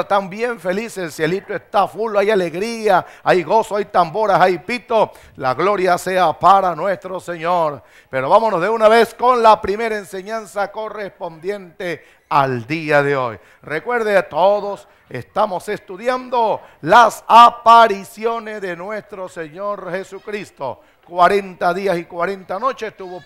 están bien felices, el cielito está full, hay alegría, hay gozo, hay tamboras, hay pito. La gloria sea para nuestro Señor. Pero vámonos de una vez con la primera enseñanza correspondiente al día de hoy. Recuerde, todos estamos estudiando las apariciones de nuestro Señor Jesucristo. 40 días y 40 noches estuvo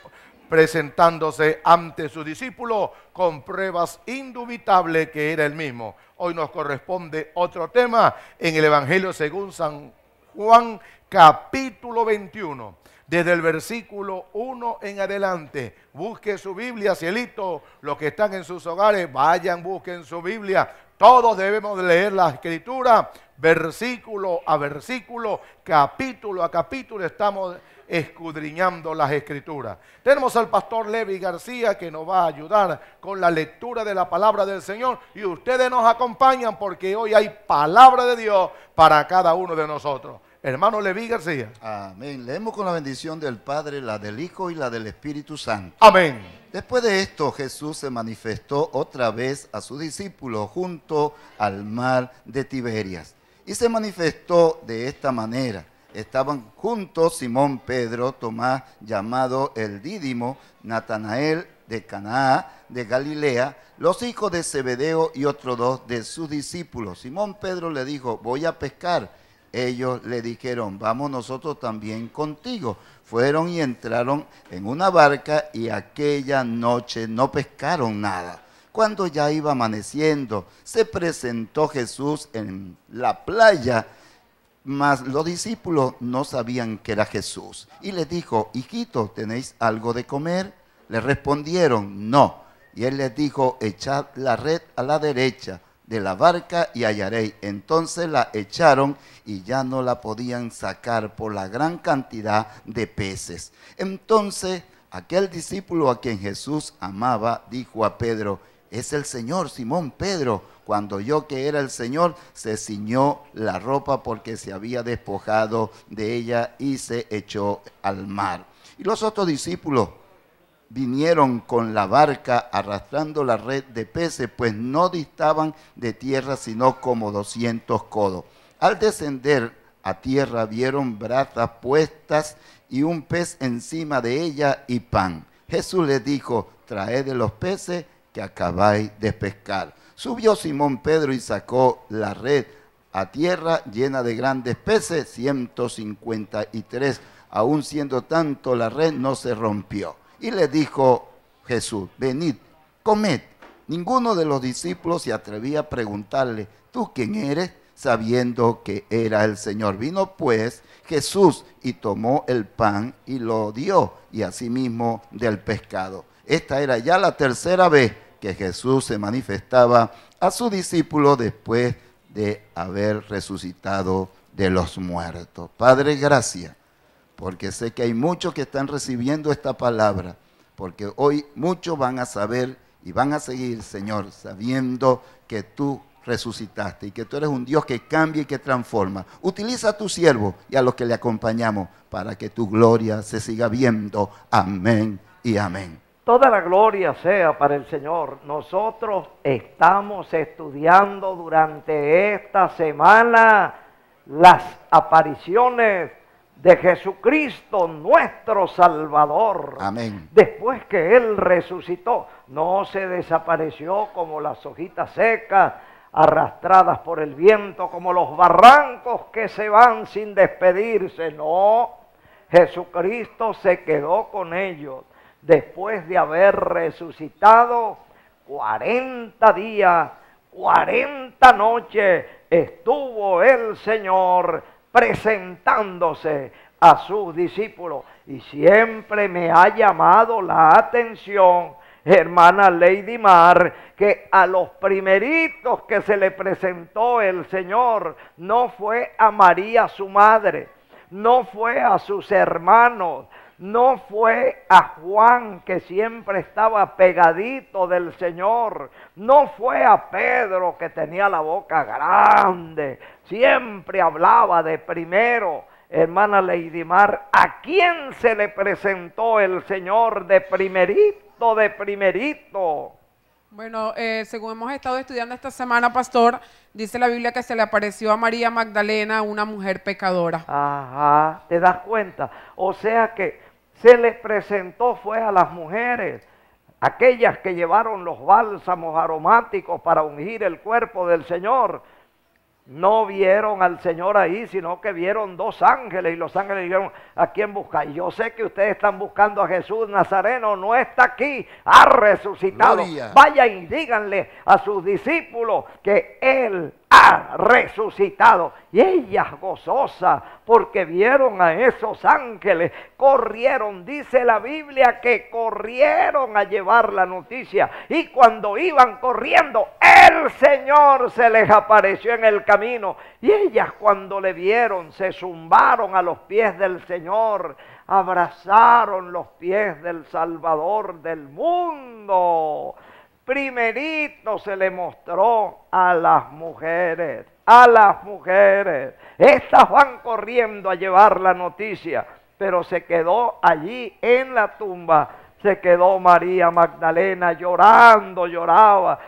presentándose ante su discípulo con pruebas indubitables que era el mismo. Hoy nos corresponde otro tema en el Evangelio según San Juan capítulo 21. Desde el versículo 1 en adelante, busque su Biblia, cielito. Los que están en sus hogares, vayan, busquen su Biblia. Todos debemos leer la escritura, versículo a versículo, capítulo a capítulo. Estamos escudriñando las escrituras. Tenemos al pastor Levi García que nos va a ayudar con la lectura de la palabra del Señor y ustedes nos acompañan porque hoy hay palabra de Dios para cada uno de nosotros. Hermano Levi García. Amén. Leemos con la bendición del Padre, la del Hijo y la del Espíritu Santo. Amén. Después de esto, Jesús se manifestó otra vez a su discípulo junto al mar de Tiberias. Y se manifestó de esta manera estaban juntos Simón, Pedro, Tomás, llamado el Dídimo, Natanael de Canaá, de Galilea, los hijos de Zebedeo y otros dos de sus discípulos. Simón Pedro le dijo, voy a pescar. Ellos le dijeron, vamos nosotros también contigo. Fueron y entraron en una barca y aquella noche no pescaron nada. Cuando ya iba amaneciendo, se presentó Jesús en la playa mas los discípulos no sabían que era Jesús. Y le dijo, hijito, ¿tenéis algo de comer? Le respondieron, no. Y él les dijo, echad la red a la derecha de la barca y hallaréis. Entonces la echaron y ya no la podían sacar por la gran cantidad de peces. Entonces aquel discípulo a quien Jesús amaba dijo a Pedro, es el Señor, Simón Pedro, cuando yo que era el Señor, se ciñó la ropa porque se había despojado de ella y se echó al mar. Y los otros discípulos vinieron con la barca arrastrando la red de peces, pues no distaban de tierra sino como 200 codos. Al descender a tierra vieron brazas puestas y un pez encima de ella y pan. Jesús les dijo, traed de los peces que acabáis de pescar. Subió Simón Pedro y sacó la red a tierra llena de grandes peces, 153. Aún siendo tanto, la red no se rompió. Y le dijo Jesús, venid, comed. Ninguno de los discípulos se atrevía a preguntarle, ¿tú quién eres? sabiendo que era el Señor. Vino pues Jesús y tomó el pan y lo dio, y asimismo del pescado. Esta era ya la tercera vez que Jesús se manifestaba a su discípulo después de haber resucitado de los muertos. Padre, gracias, porque sé que hay muchos que están recibiendo esta palabra, porque hoy muchos van a saber y van a seguir, Señor, sabiendo que tú resucitaste y que tú eres un Dios que cambia y que transforma. Utiliza a tu siervo y a los que le acompañamos para que tu gloria se siga viendo. Amén y amén. Toda la gloria sea para el Señor. Nosotros estamos estudiando durante esta semana las apariciones de Jesucristo nuestro Salvador. Amén. Después que Él resucitó, no se desapareció como las hojitas secas arrastradas por el viento, como los barrancos que se van sin despedirse. No, Jesucristo se quedó con ellos después de haber resucitado, 40 días, 40 noches estuvo el Señor presentándose a sus discípulos. Y siempre me ha llamado la atención, hermana Lady Mar, que a los primeritos que se le presentó el Señor no fue a María su madre, no fue a sus hermanos, no fue a Juan que siempre estaba pegadito del Señor, no fue a Pedro que tenía la boca grande, siempre hablaba de primero. Hermana Mar, ¿a quién se le presentó el Señor de primerito, de primerito? Bueno, eh, según hemos estado estudiando esta semana, pastor, dice la Biblia que se le apareció a María Magdalena, una mujer pecadora. Ajá, ¿te das cuenta? O sea que se les presentó fue a las mujeres, aquellas que llevaron los bálsamos aromáticos para ungir el cuerpo del Señor. No vieron al Señor ahí, sino que vieron dos ángeles y los ángeles dijeron, ¿a quién busca Yo sé que ustedes están buscando a Jesús Nazareno, no está aquí, ha resucitado. vayan Vaya y díganle a sus discípulos que Él resucitado. Y ellas gozosas porque vieron a esos ángeles, corrieron, dice la Biblia, que corrieron a llevar la noticia. Y cuando iban corriendo, el Señor se les apareció en el camino. Y ellas cuando le vieron, se zumbaron a los pies del Señor, abrazaron los pies del Salvador del mundo primerito se le mostró a las mujeres, a las mujeres. Estas van corriendo a llevar la noticia, pero se quedó allí en la tumba, se quedó María Magdalena llorando, lloraba.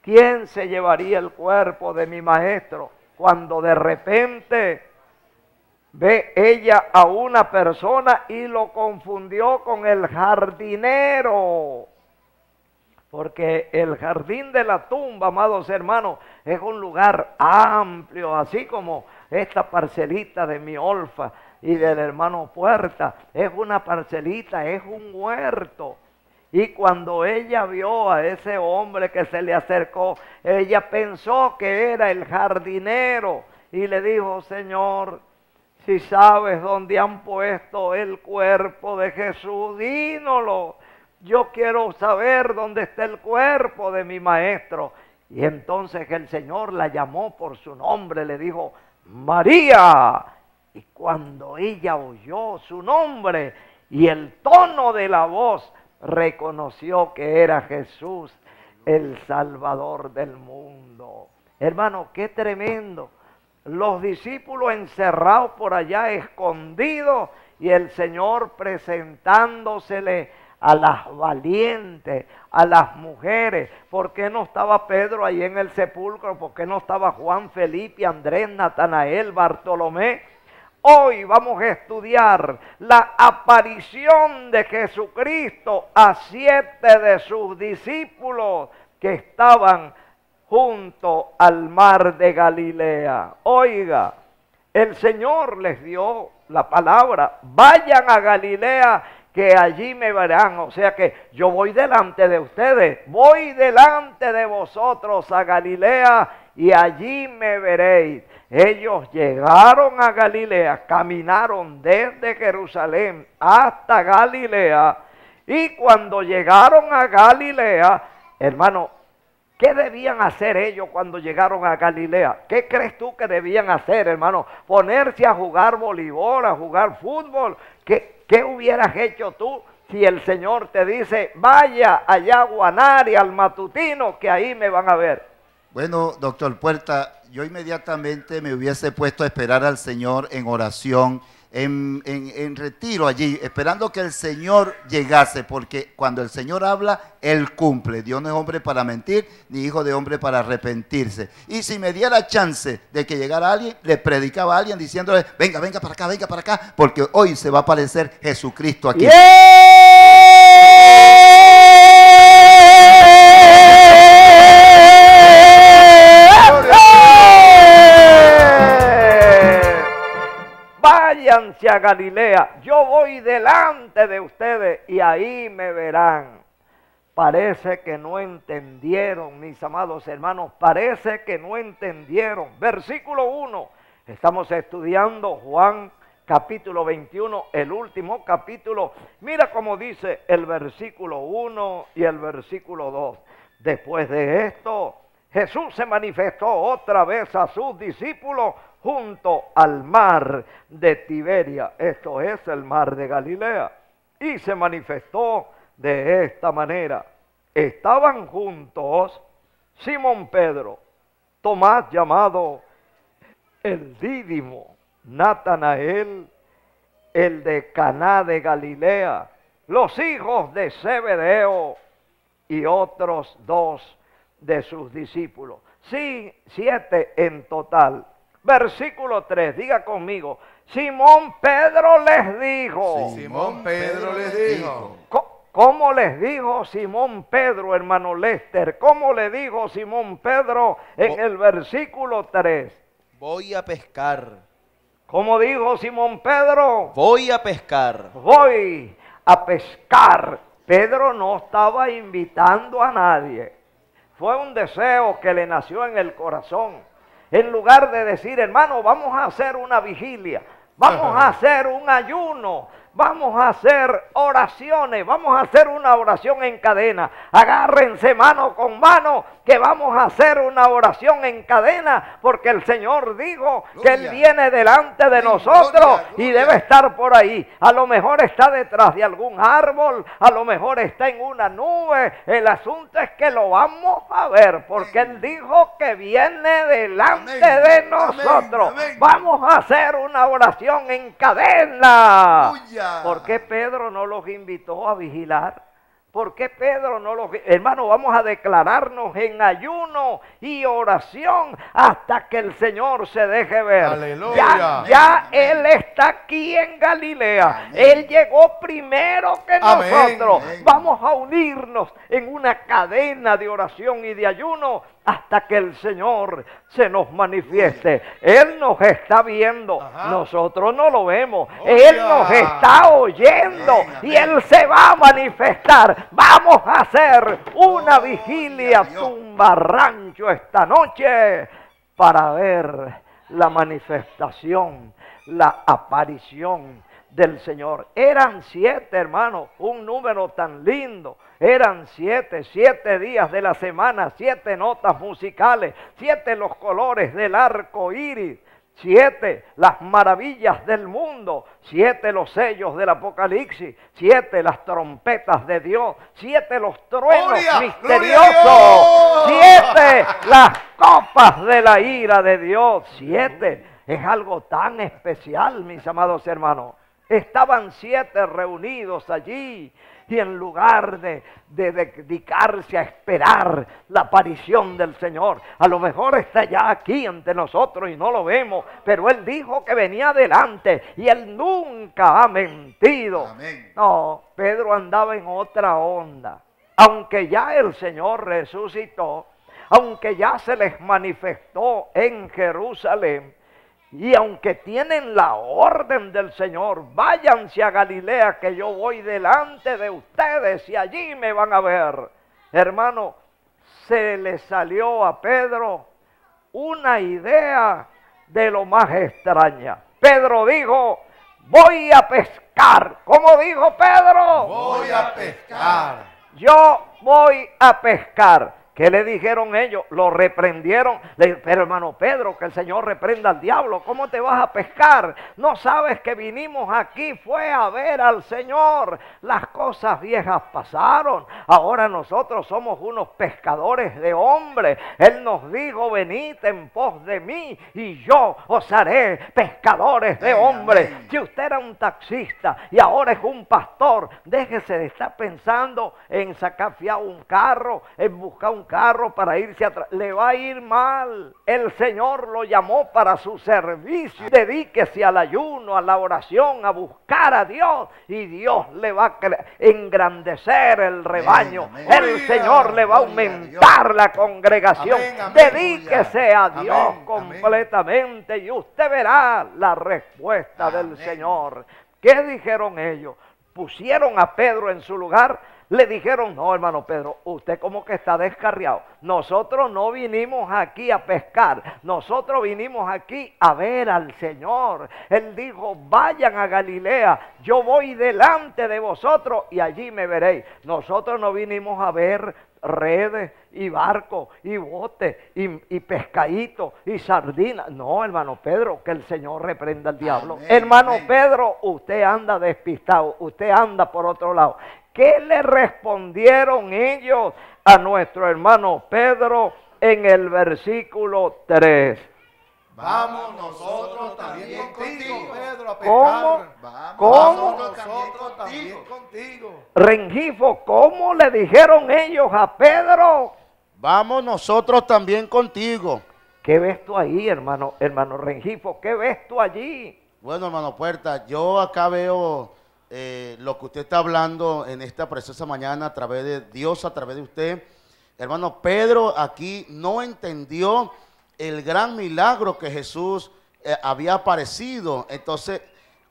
¿Quién se llevaría el cuerpo de mi maestro? Cuando de repente ve ella a una persona y lo confundió con el jardinero porque el jardín de la tumba, amados hermanos, es un lugar amplio, así como esta parcelita de mi olfa y del hermano Puerta. Es una parcelita, es un huerto. Y cuando ella vio a ese hombre que se le acercó, ella pensó que era el jardinero y le dijo, Señor, si sabes dónde han puesto el cuerpo de Jesús, dínolo yo quiero saber dónde está el cuerpo de mi maestro. Y entonces el Señor la llamó por su nombre, le dijo, María. Y cuando ella oyó su nombre y el tono de la voz, reconoció que era Jesús, el Salvador del mundo. Hermano, qué tremendo. Los discípulos encerrados por allá, escondidos, y el Señor presentándosele a las valientes, a las mujeres. ¿Por qué no estaba Pedro ahí en el sepulcro? ¿Por qué no estaba Juan, Felipe, Andrés, Natanael, Bartolomé? Hoy vamos a estudiar la aparición de Jesucristo a siete de sus discípulos que estaban junto al mar de Galilea. Oiga, el Señor les dio la palabra, vayan a Galilea que allí me verán. O sea que yo voy delante de ustedes, voy delante de vosotros a Galilea y allí me veréis. Ellos llegaron a Galilea, caminaron desde Jerusalén hasta Galilea y cuando llegaron a Galilea, hermano, ¿Qué debían hacer ellos cuando llegaron a Galilea? ¿Qué crees tú que debían hacer, hermano? ¿Ponerse a jugar voleibol, a jugar fútbol? ¿Qué, ¿Qué hubieras hecho tú si el Señor te dice, vaya allá a y al matutino, que ahí me van a ver? Bueno, doctor Puerta, yo inmediatamente me hubiese puesto a esperar al Señor en oración en, retiro allí, esperando que el Señor llegase, porque cuando el Señor habla, Él cumple. Dios no es hombre para mentir, ni hijo de hombre para arrepentirse. Y si me diera chance de que llegara alguien, le predicaba a alguien diciéndole, venga, venga para acá, venga para acá, porque hoy se va a aparecer Jesucristo aquí. Hacia Galilea, yo voy delante de ustedes y ahí me verán. Parece que no entendieron, mis amados hermanos, parece que no entendieron. Versículo 1, estamos estudiando Juan capítulo 21, el último capítulo. Mira cómo dice el versículo 1 y el versículo 2. Después de esto, Jesús se manifestó otra vez a sus discípulos junto al mar de Tiberia, esto es el mar de Galilea, y se manifestó de esta manera. Estaban juntos Simón Pedro, Tomás llamado el Dídimo, Natanael, el de Caná de Galilea, los hijos de Zebedeo y otros dos de sus discípulos. siete en total. Versículo 3, diga conmigo, Simón Pedro les dijo. Simón Pedro les dijo. ¿Cómo les dijo Simón Pedro, hermano Lester? ¿Cómo le dijo Simón Pedro en el versículo 3? Voy a pescar. ¿Cómo dijo Simón Pedro? Voy a pescar. Voy a pescar. Pedro no estaba invitando a nadie. Fue un deseo que le nació en el corazón. En lugar de decir, hermano, vamos a hacer una vigilia, vamos a hacer un ayuno, Vamos a hacer oraciones, vamos a hacer una oración en cadena. Agárrense mano con mano que vamos a hacer una oración en cadena porque el Señor dijo que Él viene delante de nosotros y debe estar por ahí. A lo mejor está detrás de algún árbol, a lo mejor está en una nube. El asunto es que lo vamos a ver porque Él dijo que viene delante de nosotros. Vamos a hacer una oración en cadena. ¿Por qué Pedro no los invitó a vigilar? ¿Por qué Pedro no los... Hermano, vamos a declararnos en ayuno y oración hasta que el Señor se deje ver. Aleluya. Ya, Él está aquí en Galilea. Él llegó primero que nosotros. Vamos a unirnos en una cadena de oración y de ayuno hasta que el Señor se nos manifieste. Él nos está viendo, nosotros no lo vemos. él nos está oyendo y Él se va a manifestar. Vamos a hacer una oh, vigilia, zumbarrancho esta noche para ver la manifestación, la aparición del Señor. Eran siete hermanos, un número tan lindo. Eran siete, siete días de la semana, siete notas musicales, siete los colores del arco iris, siete las maravillas del mundo, siete los sellos del Apocalipsis, siete las trompetas de Dios, siete los truenos misteriosos, siete las copas de la ira de Dios, siete. Es algo tan especial, mis amados hermanos. Estaban siete reunidos allí y en lugar de, dedicarse a esperar la aparición del Señor, a lo mejor está ya aquí ante nosotros y no lo vemos, pero Él dijo que venía adelante y Él nunca ha mentido. No, Pedro andaba en otra onda. Aunque ya el Señor resucitó, aunque ya se les manifestó en Jerusalén, y aunque tienen la orden del Señor, váyanse a Galilea que yo voy delante de ustedes y allí me van a ver. Hermano, se le salió a Pedro una idea de lo más extraña. Pedro dijo, voy a pescar. ¿Cómo dijo Pedro? Voy a pescar. Yo voy a pescar. ¿Qué le dijeron ellos? Lo reprendieron. Le pero hermano Pedro, que el Señor reprenda al diablo. ¿Cómo te vas a pescar? No sabes que vinimos aquí, fue a ver al Señor. Las cosas viejas pasaron. Ahora nosotros somos unos pescadores de hombres. Él nos dijo, venid en pos de mí y yo os haré pescadores de hombres. Si usted era un taxista y ahora es un pastor, déjese de estar pensando en sacar fiado un carro, en buscar un carro para irse atrás. Le va a ir mal. El Señor lo llamó para su servicio. Dedíquese al ayuno, a la oración, a buscar a Dios. Y Dios le va a engrandecer el rebaño. El Señor le va a aumentar la congregación. Dedíquese a Dios completamente y usted verá la respuesta del Señor. ¿Qué dijeron ellos? Pusieron a Pedro en su lugar le dijeron, no hermano Pedro, usted como que está descarriado. Nosotros no vinimos aquí a pescar, nosotros vinimos aquí a ver al Señor. Él dijo, vayan a Galilea, yo voy delante de vosotros y allí me veréis. Nosotros no vinimos a ver redes y barcos y botes y, y pescaditos y sardinas. No, hermano Pedro, que el Señor reprenda al diablo. hermano Pedro, usted anda despistado, usted anda por otro lado. ¿Qué le respondieron ellos a nuestro hermano Pedro en el versículo 3? Vamos nosotros también contigo, Pedro, a pecar. Vamos nosotros también contigo. Rengifo, ¿cómo le dijeron ellos a Pedro? Vamos nosotros también contigo. ¿Qué ves tú ahí, hermano, hermano Rengifo? ¿Qué ves tú allí? Bueno, hermano Puerta, yo acá veo eh, lo que usted está hablando en esta preciosa mañana a través de Dios, a través de usted. Hermano, Pedro aquí no entendió el gran milagro que Jesús eh, había aparecido. Entonces,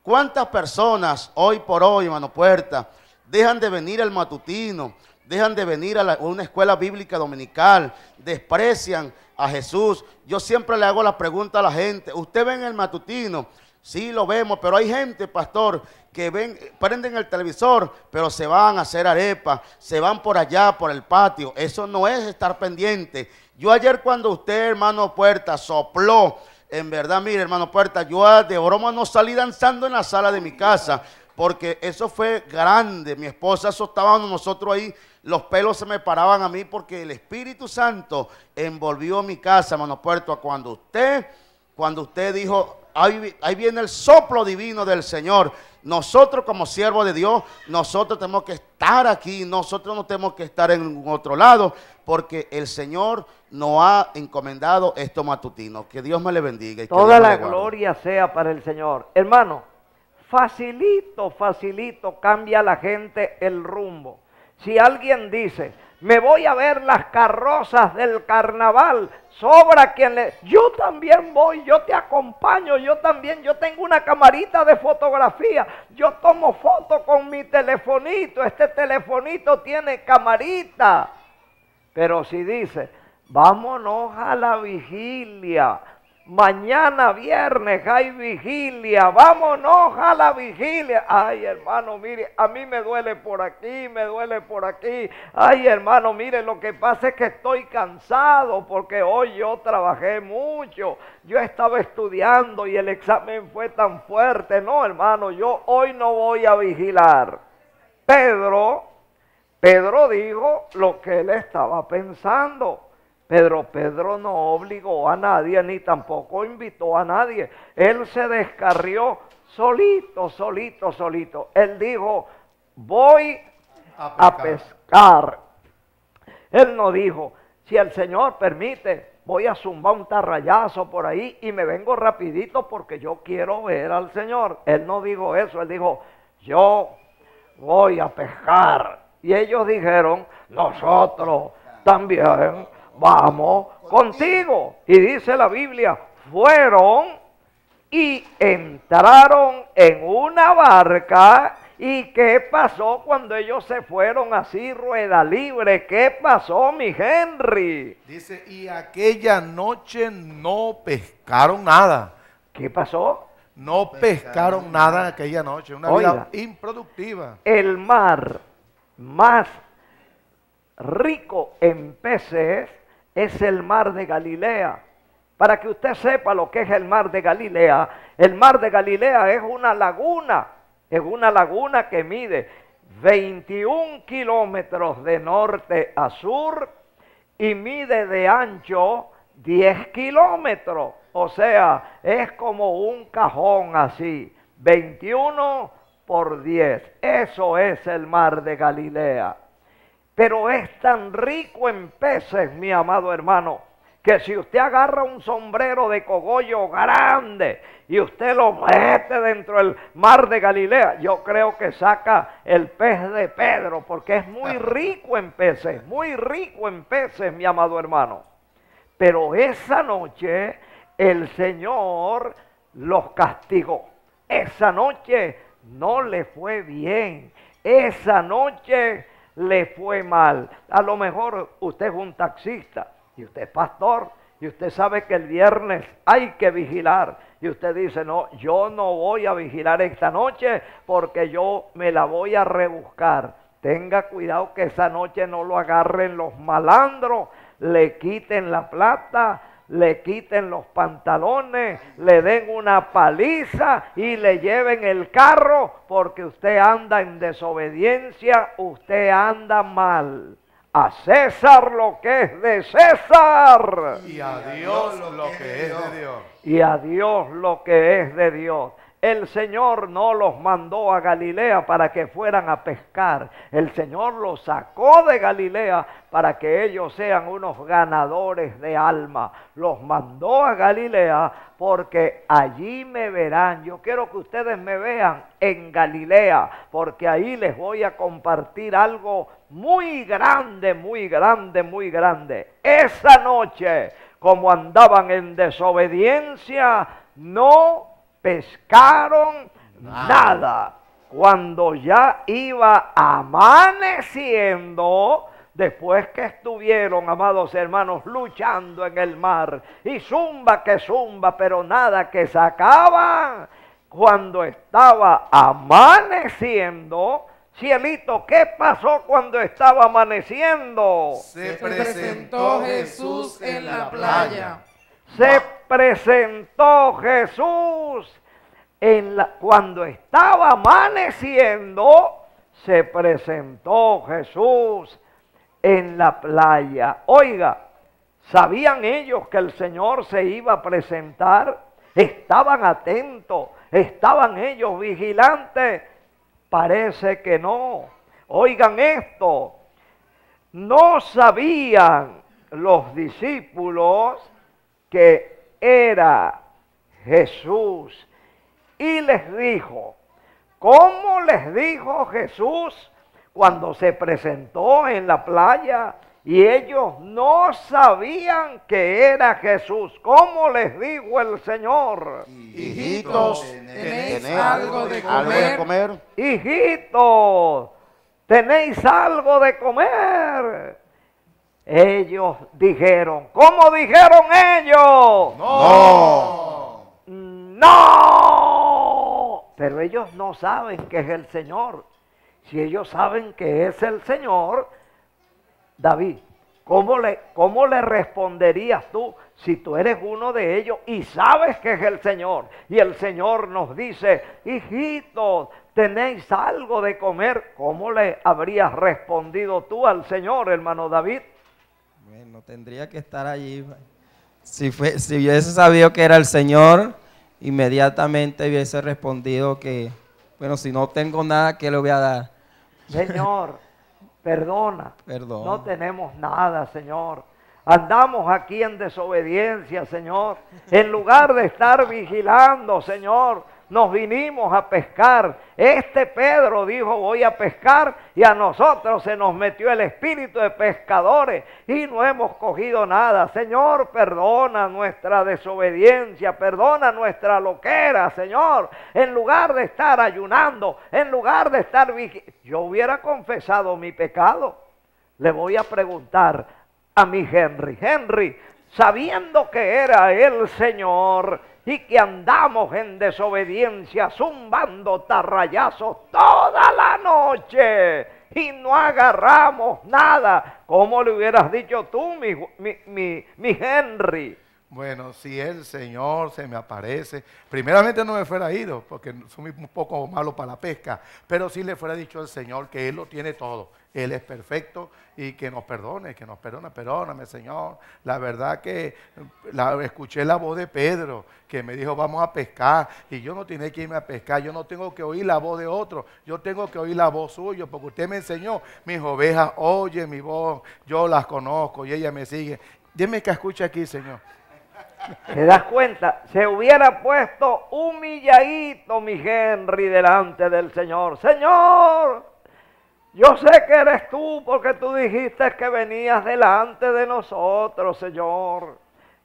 ¿cuántas personas hoy por hoy, hermano Puerta, dejan de venir al matutino, dejan de venir a, a una escuela bíblica dominical, desprecian a Jesús? Yo siempre le hago la pregunta a la gente, ¿usted ve en el matutino? Sí, lo vemos, pero hay gente, pastor, que ven, prenden el televisor, pero se van a hacer arepas, se van por allá, por el patio. Eso no es estar pendiente. Yo ayer cuando usted, hermano Puerta, sopló, en verdad, mire, hermano Puerta, yo ah, de broma no salí danzando en la sala de mi casa, porque eso fue grande. Mi esposa estábamos nosotros ahí, los pelos se me paraban a mí, porque el Espíritu Santo envolvió mi casa, hermano Puerta, cuando usted, cuando usted dijo, ahí, viene el soplo divino del Señor. Nosotros como siervos de Dios, nosotros tenemos que estar aquí, nosotros no tenemos que estar en otro lado, porque el Señor nos ha encomendado esto matutino. Que Dios me le bendiga. Y Toda la gloria sea para el Señor. Hermano, facilito, facilito cambia la gente el rumbo. Si alguien dice, me voy a ver las carrozas del carnaval, sobra quien le... Yo también voy, yo te acompaño, yo también, yo tengo una camarita de fotografía, yo tomo foto con mi telefonito, este telefonito tiene camarita. Pero si dice, vámonos a la vigilia, Mañana viernes hay vigilia, vámonos a la vigilia. Ay, hermano, mire, a mí me duele por aquí, me duele por aquí. Ay, hermano, mire, lo que pasa es que estoy cansado porque hoy yo trabajé mucho. Yo estaba estudiando y el examen fue tan fuerte. No, hermano, yo hoy no voy a vigilar. Pedro, Pedro dijo lo que él estaba pensando. Pedro, Pedro no obligó a nadie ni tampoco invitó a nadie. Él se descarrió solito, solito, solito. Él dijo, voy a pescar. Él no dijo, si el Señor permite, voy a zumbar un tarrayazo por ahí y me vengo rapidito porque yo quiero ver al Señor. Él no dijo eso, él dijo, yo voy a pescar. Y ellos dijeron, nosotros también vamos contigo. Y dice la Biblia, fueron y entraron en una barca. ¿Y qué pasó cuando ellos se fueron así rueda libre? ¿Qué pasó, mi Henry? Dice, y aquella noche no pescaron nada. ¿Qué pasó? No pescaron, nada aquella noche, una vida improductiva. El mar más rico en peces es el mar de Galilea. Para que usted sepa lo que es el mar de Galilea, el mar de Galilea es una laguna, es una laguna que mide 21 kilómetros de norte a sur y mide de ancho 10 kilómetros. O sea, es como un cajón así, 21 por 10. Eso es el mar de Galilea. Pero es tan rico en peces, mi amado hermano, que si usted agarra un sombrero de cogollo grande y usted lo mete dentro del mar de Galilea, yo creo que saca el pez de Pedro, porque es muy ah. rico en peces, muy rico en peces, mi amado hermano. Pero esa noche el Señor los castigó. Esa noche no le fue bien. Esa noche le fue mal. A lo mejor usted es un taxista y usted es pastor y usted sabe que el viernes hay que vigilar. Y usted dice, no, yo no voy a vigilar esta noche porque yo me la voy a rebuscar. Tenga cuidado que esa noche no lo agarren los malandros, le quiten la plata, le quiten los pantalones, le den una paliza y le lleven el carro porque usted anda en desobediencia, usted anda mal. A César lo que es de César. Y a Dios lo que es de Dios. Y a Dios lo que es de Dios. El Señor no los mandó a Galilea para que fueran a pescar. El Señor los sacó de Galilea para que ellos sean unos ganadores de alma. Los mandó a Galilea porque allí me verán. Yo quiero que ustedes me vean en Galilea porque ahí les voy a compartir algo muy grande, muy grande, muy grande. Esa noche, como andaban en desobediencia, no pescaron ah. nada. Cuando ya iba amaneciendo, después que estuvieron, amados hermanos, luchando en el mar, y zumba que zumba, pero nada que sacaba cuando estaba amaneciendo, Cielito, ¿qué pasó cuando estaba amaneciendo? Se presentó Jesús en la playa. Se presentó Jesús en la, cuando estaba amaneciendo, se presentó Jesús en la playa. Oiga, ¿sabían ellos que el Señor se iba a presentar? Estaban atentos, estaban ellos vigilantes. Parece que no. Oigan esto, no sabían los discípulos que era Jesús. Y les dijo, ¿cómo les dijo Jesús cuando se presentó en la playa y ellos no sabían que era Jesús? ¿Cómo les dijo el Señor? Hijitos, ¿tenéis algo de comer? ¿Algo de comer? Hijitos, ¿tenéis hijitos tenéis algo de comer ellos dijeron, ¿cómo dijeron ellos? No. No. Pero ellos no saben que es el Señor. Si ellos saben que es el Señor, David, ¿cómo le, cómo le responderías tú si tú eres uno de ellos y sabes que es el Señor? Y el Señor nos dice, hijitos, ¿tenéis algo de comer? ¿Cómo le habrías respondido tú al Señor, hermano David? tendría que estar allí. Si, fue, si hubiese sabido que era el Señor, inmediatamente hubiese respondido que, bueno, si no tengo nada, ¿qué le voy a dar? Señor, perdona. Perdón. No tenemos nada, Señor. Andamos aquí en desobediencia, Señor. En lugar de estar vigilando, Señor, nos vinimos a pescar. Este Pedro dijo, voy a pescar, y a nosotros se nos metió el espíritu de pescadores y no hemos cogido nada. Señor, perdona nuestra desobediencia, perdona nuestra loquera, Señor. En lugar de estar ayunando, en lugar de estar... Yo hubiera confesado mi pecado. Le voy a preguntar a mi Henry. Henry, sabiendo que era el Señor, y que andamos en desobediencia, zumbando tarrayazos toda la noche y no agarramos nada. Como le hubieras dicho tú, mi, Henry? Bueno, si el Señor se me aparece, primeramente no me fuera ido, porque soy un poco malo para la pesca, pero si le fuera dicho al Señor que Él lo tiene todo él es perfecto y que nos perdone, que nos perdone, perdóname Señor. La verdad que escuché la voz de Pedro que me dijo vamos a pescar y yo no tenía que irme a pescar, yo no tengo que oír la voz de otro, yo tengo que oír la voz suya porque usted me enseñó, mis ovejas oyen mi voz, yo las conozco y ella me sigue. Dime que escuche aquí Señor. ¿Te das cuenta? Se hubiera puesto humilladito mi Henry delante del Señor. Señor, yo sé que eres tú porque tú dijiste que venías delante de nosotros, Señor.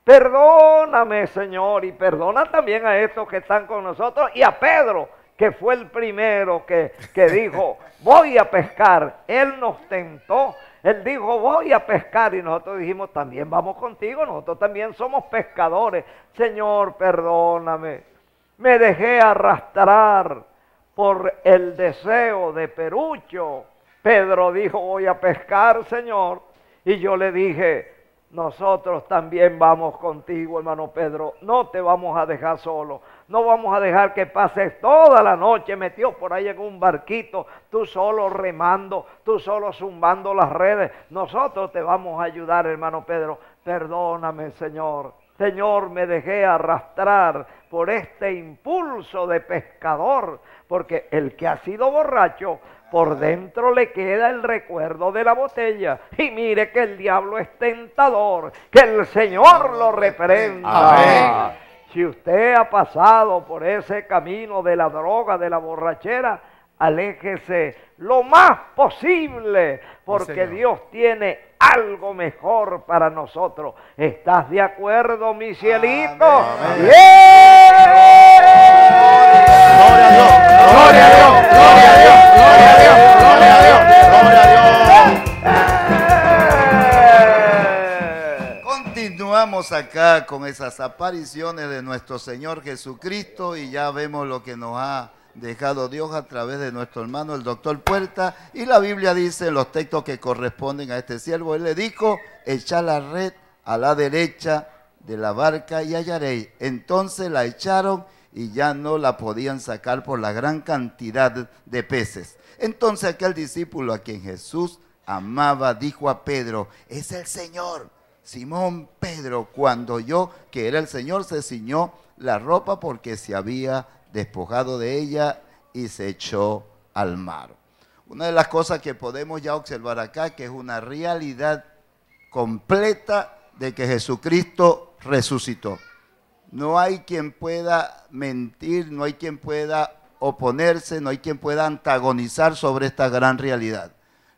Perdóname, Señor, y perdona también a estos que están con nosotros y a Pedro, que fue el primero que, dijo, voy a pescar. Él nos tentó, él dijo, voy a pescar y nosotros dijimos, también vamos contigo, nosotros también somos pescadores. Señor, perdóname. Me dejé arrastrar por el deseo de Perucho Pedro dijo, voy a pescar, Señor. Y yo le dije, nosotros también vamos contigo, hermano Pedro. No te vamos a dejar solo. No vamos a dejar que pases toda la noche metido por ahí en un barquito, tú solo remando, tú solo zumbando las redes. Nosotros te vamos a ayudar, hermano Pedro. Perdóname, Señor. Señor, me dejé arrastrar por este impulso de pescador, porque el que ha sido borracho por dentro le queda el recuerdo de la botella. Y mire que el diablo es tentador, que el Señor lo reprenda. Si usted ha pasado por ese camino de la droga, de la borrachera, aléjese lo más posible, porque Dios tiene algo mejor para nosotros. ¿Estás de acuerdo, mi cielito? Gloria a Dios, gloria a Dios, gloria a Dios. Gloria a Dios, gloria a Dios, gloria a Dios. Continuamos acá con esas apariciones de nuestro Señor Jesucristo y ya vemos lo que nos ha dejado Dios a través de nuestro hermano el doctor Puerta. Y la Biblia dice los textos que corresponden a este siervo, él le dijo, echa la red a la derecha de la barca y hallaréis. Entonces la echaron y ya no la podían sacar por la gran cantidad de peces. Entonces aquel discípulo a quien Jesús amaba dijo a Pedro, es el Señor. Simón Pedro, cuando yo, que era el Señor, se ciñó la ropa porque se había despojado de ella y se echó al mar. Una de las cosas que podemos ya observar acá, que es una realidad completa de que Jesucristo resucitó. No hay quien pueda mentir, no hay quien pueda oponerse, no hay quien pueda antagonizar sobre esta gran realidad.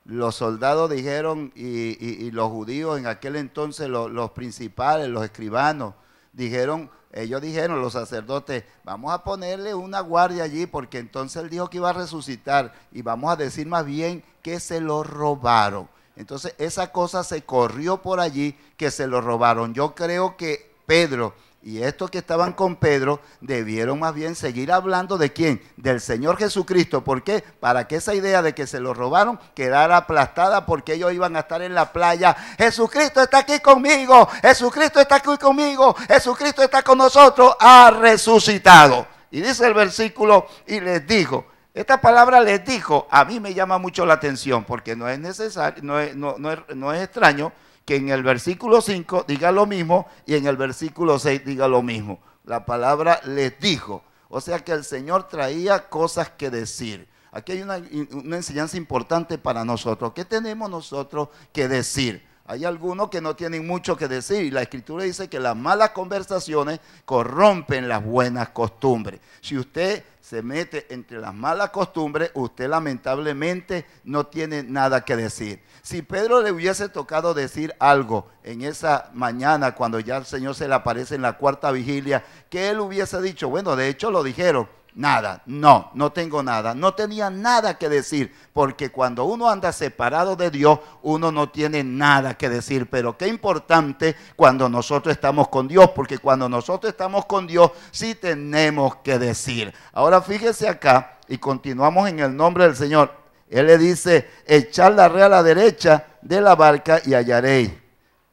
Los soldados dijeron, y, los judíos en aquel entonces, los principales, los escribanos, dijeron, ellos dijeron, los sacerdotes, vamos a ponerle una guardia allí porque entonces él dijo que iba a resucitar y vamos a decir más bien que se lo robaron. Entonces esa cosa se corrió por allí que se lo robaron. Yo creo que Pedro y estos que estaban con Pedro debieron más bien seguir hablando de quién, del Señor Jesucristo. ¿Por qué? Para que esa idea de que se lo robaron quedara aplastada porque ellos iban a estar en la playa. Jesucristo está aquí conmigo, Jesucristo está aquí conmigo, Jesucristo está con nosotros, ha resucitado. Y dice el versículo y les dijo, esta palabra les dijo, a mí me llama mucho la atención porque no es necesario, no es, no, no es extraño que en el versículo 5 diga lo mismo y en el versículo 6 diga lo mismo. La palabra les dijo. O sea que el Señor traía cosas que decir. Aquí hay una, enseñanza importante para nosotros. ¿Qué tenemos nosotros que decir? Hay algunos que no tienen mucho que decir y la escritura dice que las malas conversaciones corrompen las buenas costumbres. Si usted se mete entre las malas costumbres, usted lamentablemente no tiene nada que decir. Si Pedro le hubiese tocado decir algo en esa mañana cuando ya el Señor se le aparece en la cuarta vigilia, que él hubiese dicho, bueno, de hecho lo dijeron, nada. No, no tengo nada. No tenía nada que decir, porque cuando uno anda separado de Dios, uno no tiene nada que decir. Pero qué importante cuando nosotros estamos con Dios, porque cuando nosotros estamos con Dios, sí tenemos que decir. Ahora fíjese acá y continuamos en el nombre del Señor. Él le dice, echar la red a la derecha de la barca y hallaréis.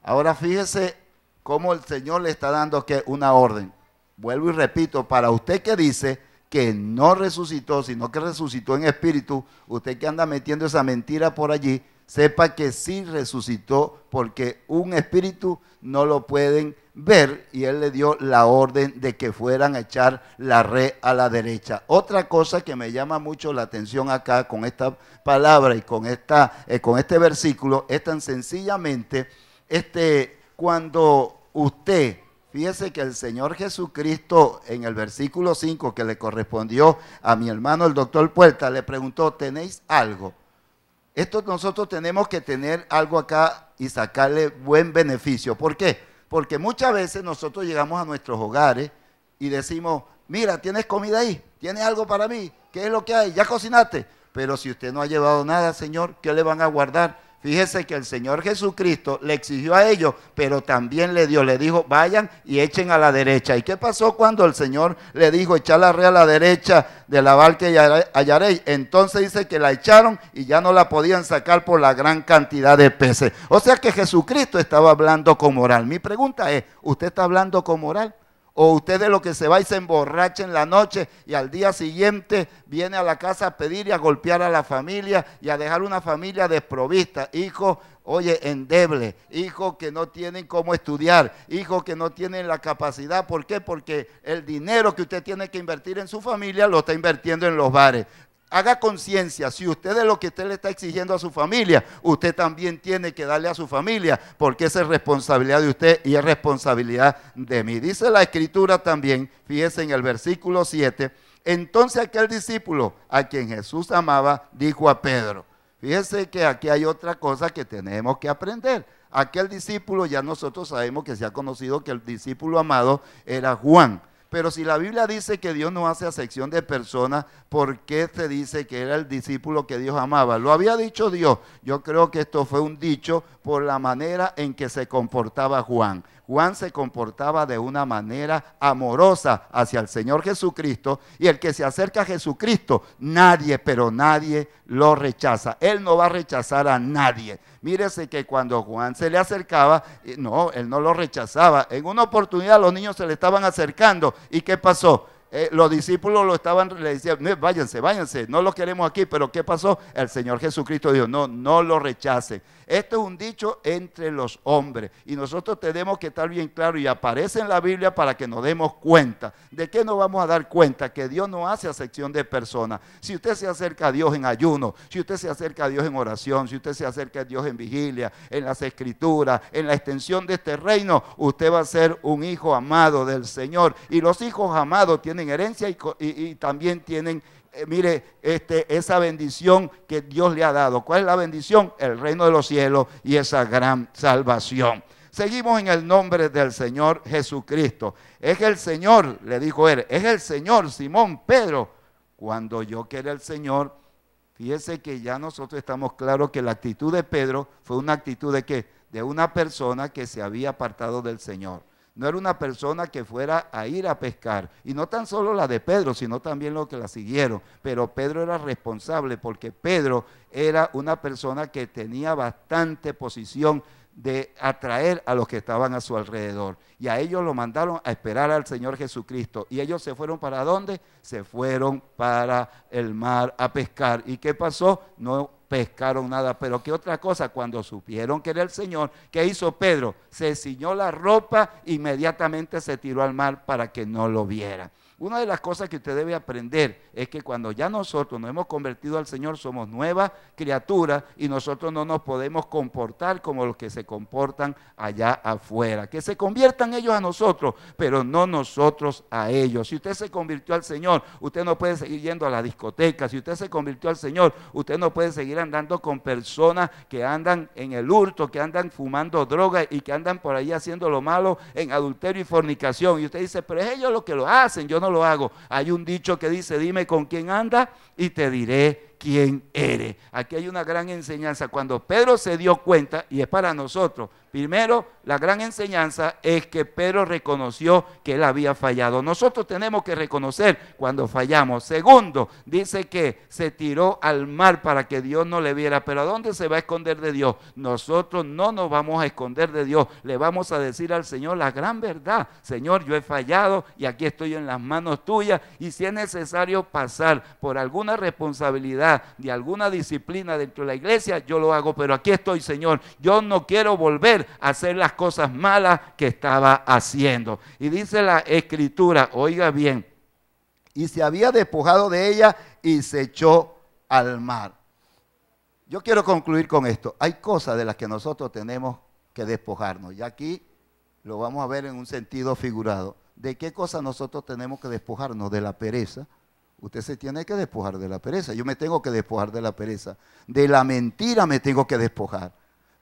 Ahora fíjese cómo el Señor le está dando que una orden. Vuelvo y repito, para usted que dice, que no resucitó, sino que resucitó en espíritu, usted que anda metiendo esa mentira por allí, sepa que sí resucitó porque un espíritu no lo pueden ver y él le dio la orden de que fueran a echar la red a la derecha. Otra cosa que me llama mucho la atención acá con esta palabra y con, esta, eh, con este versículo es tan sencillamente este, cuando usted Fíjese que el Señor Jesucristo en el versículo 5 que le correspondió a mi hermano el doctor Puerta le preguntó, ¿tenéis algo? Esto nosotros tenemos que tener algo acá y sacarle buen beneficio. ¿Por qué? Porque muchas veces nosotros llegamos a nuestros hogares y decimos, mira, tienes comida ahí, tienes algo para mí, ¿qué es lo que hay? Ya cocinaste. Pero si usted no ha llevado nada, Señor, ¿qué le van a guardar? Fíjese que el Señor Jesucristo le exigió a ellos, pero también le dio, le dijo, vayan y echen a la derecha. ¿Y qué pasó cuando el Señor le dijo, echar la rea a la derecha de la barca y hallaréis? Entonces dice que la echaron y ya no la podían sacar por la gran cantidad de peces. O sea que Jesucristo estaba hablando con moral. Mi pregunta es, ¿usted está hablando con moral? O usted de lo que se va y se emborracha en la noche y al día siguiente viene a la casa a pedir y a golpear a la familia y a dejar una familia desprovista. Hijo, oye, endeble. hijo que no tienen cómo estudiar. hijo que no tienen la capacidad. ¿Por qué? Porque el dinero que usted tiene que invertir en su familia lo está invirtiendo en los bares. Haga conciencia, si usted es lo que usted le está exigiendo a su familia, usted también tiene que darle a su familia, porque esa es responsabilidad de usted y es responsabilidad de mí. Dice la escritura también, fíjese en el versículo 7, entonces aquel discípulo a quien Jesús amaba dijo a Pedro, fíjese que aquí hay otra cosa que tenemos que aprender. Aquel discípulo, ya nosotros sabemos que se ha conocido que el discípulo amado era Juan. Pero si la Biblia dice que Dios no hace acepción de personas, ¿por qué se dice que era el discípulo que Dios amaba? Lo había dicho Dios. Yo creo que esto fue un dicho por la manera en que se comportaba Juan. Juan se comportaba de una manera amorosa hacia el Señor Jesucristo y el que se acerca a Jesucristo, nadie, pero nadie lo rechaza. Él no va a rechazar a nadie. Mírese que cuando Juan se le acercaba, eh, no, él no lo rechazaba. En una oportunidad los niños se le estaban acercando y ¿qué pasó? Eh, los discípulos lo estaban, le decían, váyanse, váyanse, no lo queremos aquí, pero ¿qué pasó? El Señor Jesucristo dijo, no, no lo rechacen. Esto es un dicho entre los hombres y nosotros tenemos que estar bien claros y aparece en la Biblia para que nos demos cuenta. ¿De qué nos vamos a dar cuenta? Que Dios no hace acepción de personas. Si usted se acerca a Dios en ayuno, si usted se acerca a Dios en oración, si usted se acerca a Dios en vigilia, en las escrituras, en la extensión de este reino, usted va a ser un hijo amado del Señor y los hijos amados tienen herencia y, también tienen, eh, mire, este, esa bendición que Dios le ha dado. ¿Cuál es la bendición? El reino de los cielos y esa gran salvación. Seguimos en el nombre del Señor Jesucristo. Es el Señor, le dijo él, es el Señor, Simón, Pedro. Cuando yo que el Señor, fíjese que ya nosotros estamos claros que la actitud de Pedro fue una actitud de qué? De una persona que se había apartado del Señor. No era una persona que fuera a ir a pescar. Y no tan solo la de Pedro, sino también los que la siguieron. Pero Pedro era responsable porque Pedro era una persona que tenía bastante posición de atraer a los que estaban a su alrededor. Y a ellos lo mandaron a esperar al Señor Jesucristo. ¿Y ellos se fueron para dónde? Se fueron para el mar a pescar. ¿Y qué pasó? No pescaron nada. Pero qué otra cosa, cuando supieron que era el Señor, ¿qué hizo Pedro? Se ciñó la ropa, inmediatamente se tiró al mar para que no lo viera. Una de las cosas que usted debe aprender es que cuando ya nosotros nos hemos convertido al Señor, somos nuevas criaturas y nosotros no nos podemos comportar como los que se comportan allá afuera. Que se conviertan ellos a nosotros, pero no nosotros a ellos. Si usted se convirtió al Señor, usted no puede seguir yendo a la discoteca. Si usted se convirtió al Señor, usted no puede seguir andando con personas que andan en el hurto, que andan fumando droga y que andan por ahí haciendo lo malo en adulterio y fornicación. Y usted dice, pero es ellos lo que lo hacen, yo no lo hago. Hay un dicho que dice, dime con quién anda y te diré quién eres. Aquí hay una gran enseñanza. Cuando Pedro se dio cuenta, y es para nosotros, primero, la gran enseñanza es que Pedro reconoció que él había fallado. Nosotros tenemos que reconocer cuando fallamos. Segundo, dice que se tiró al mar para que Dios no le viera. Pero ¿a dónde se va a esconder de Dios? Nosotros no nos vamos a esconder de Dios. Le vamos a decir al Señor la gran verdad. Señor, yo he fallado y aquí estoy en las manos tuyas. Y si es necesario pasar por alguna responsabilidad, de alguna disciplina dentro de la iglesia, yo lo hago, pero aquí estoy, Señor. Yo no quiero volver a hacer las cosas malas que estaba haciendo. Y dice la escritura, oiga bien, y se había despojado de ella y se echó al mar. Yo quiero concluir con esto. Hay cosas de las que nosotros tenemos que despojarnos. Y aquí lo vamos a ver en un sentido figurado. ¿De qué cosas nosotros tenemos que despojarnos? De la pereza, Usted se tiene que despojar de la pereza. Yo me tengo que despojar de la pereza. De la mentira me tengo que despojar.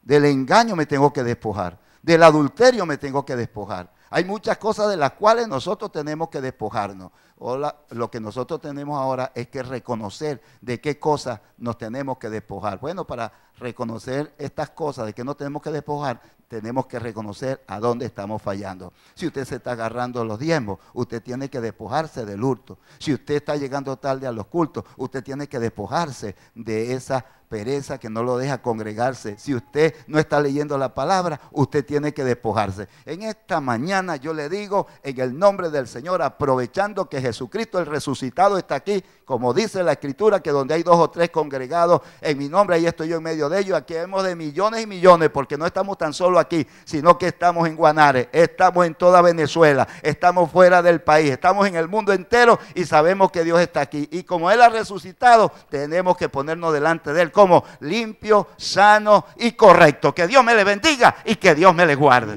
Del engaño me tengo que despojar. Del adulterio me tengo que despojar. Hay muchas cosas de las cuales nosotros tenemos que despojarnos. Hola, lo que nosotros tenemos ahora es que reconocer de qué cosas nos tenemos que despojar. Bueno, para reconocer estas cosas de que no tenemos que despojar, tenemos que reconocer a dónde estamos fallando. Si usted se está agarrando los diezmos, usted tiene que despojarse del hurto. Si usted está llegando tarde a los cultos, usted tiene que despojarse de esa pereza que no lo deja congregarse. Si usted no está leyendo la palabra, usted tiene que despojarse. En esta mañana yo le digo, en el nombre del Señor, aprovechando que Jesús Jesucristo el resucitado está aquí, como dice la escritura, que donde hay dos o tres congregados en mi nombre, ahí estoy yo en medio de ellos. Aquí vemos de millones y millones, porque no estamos tan solo aquí, sino que estamos en Guanare, estamos en toda Venezuela, estamos fuera del país, estamos en el mundo entero y sabemos que Dios está aquí. Y como Él ha resucitado, tenemos que ponernos delante de Él como limpio, sano y correcto. Que Dios me le bendiga y que Dios me le guarde.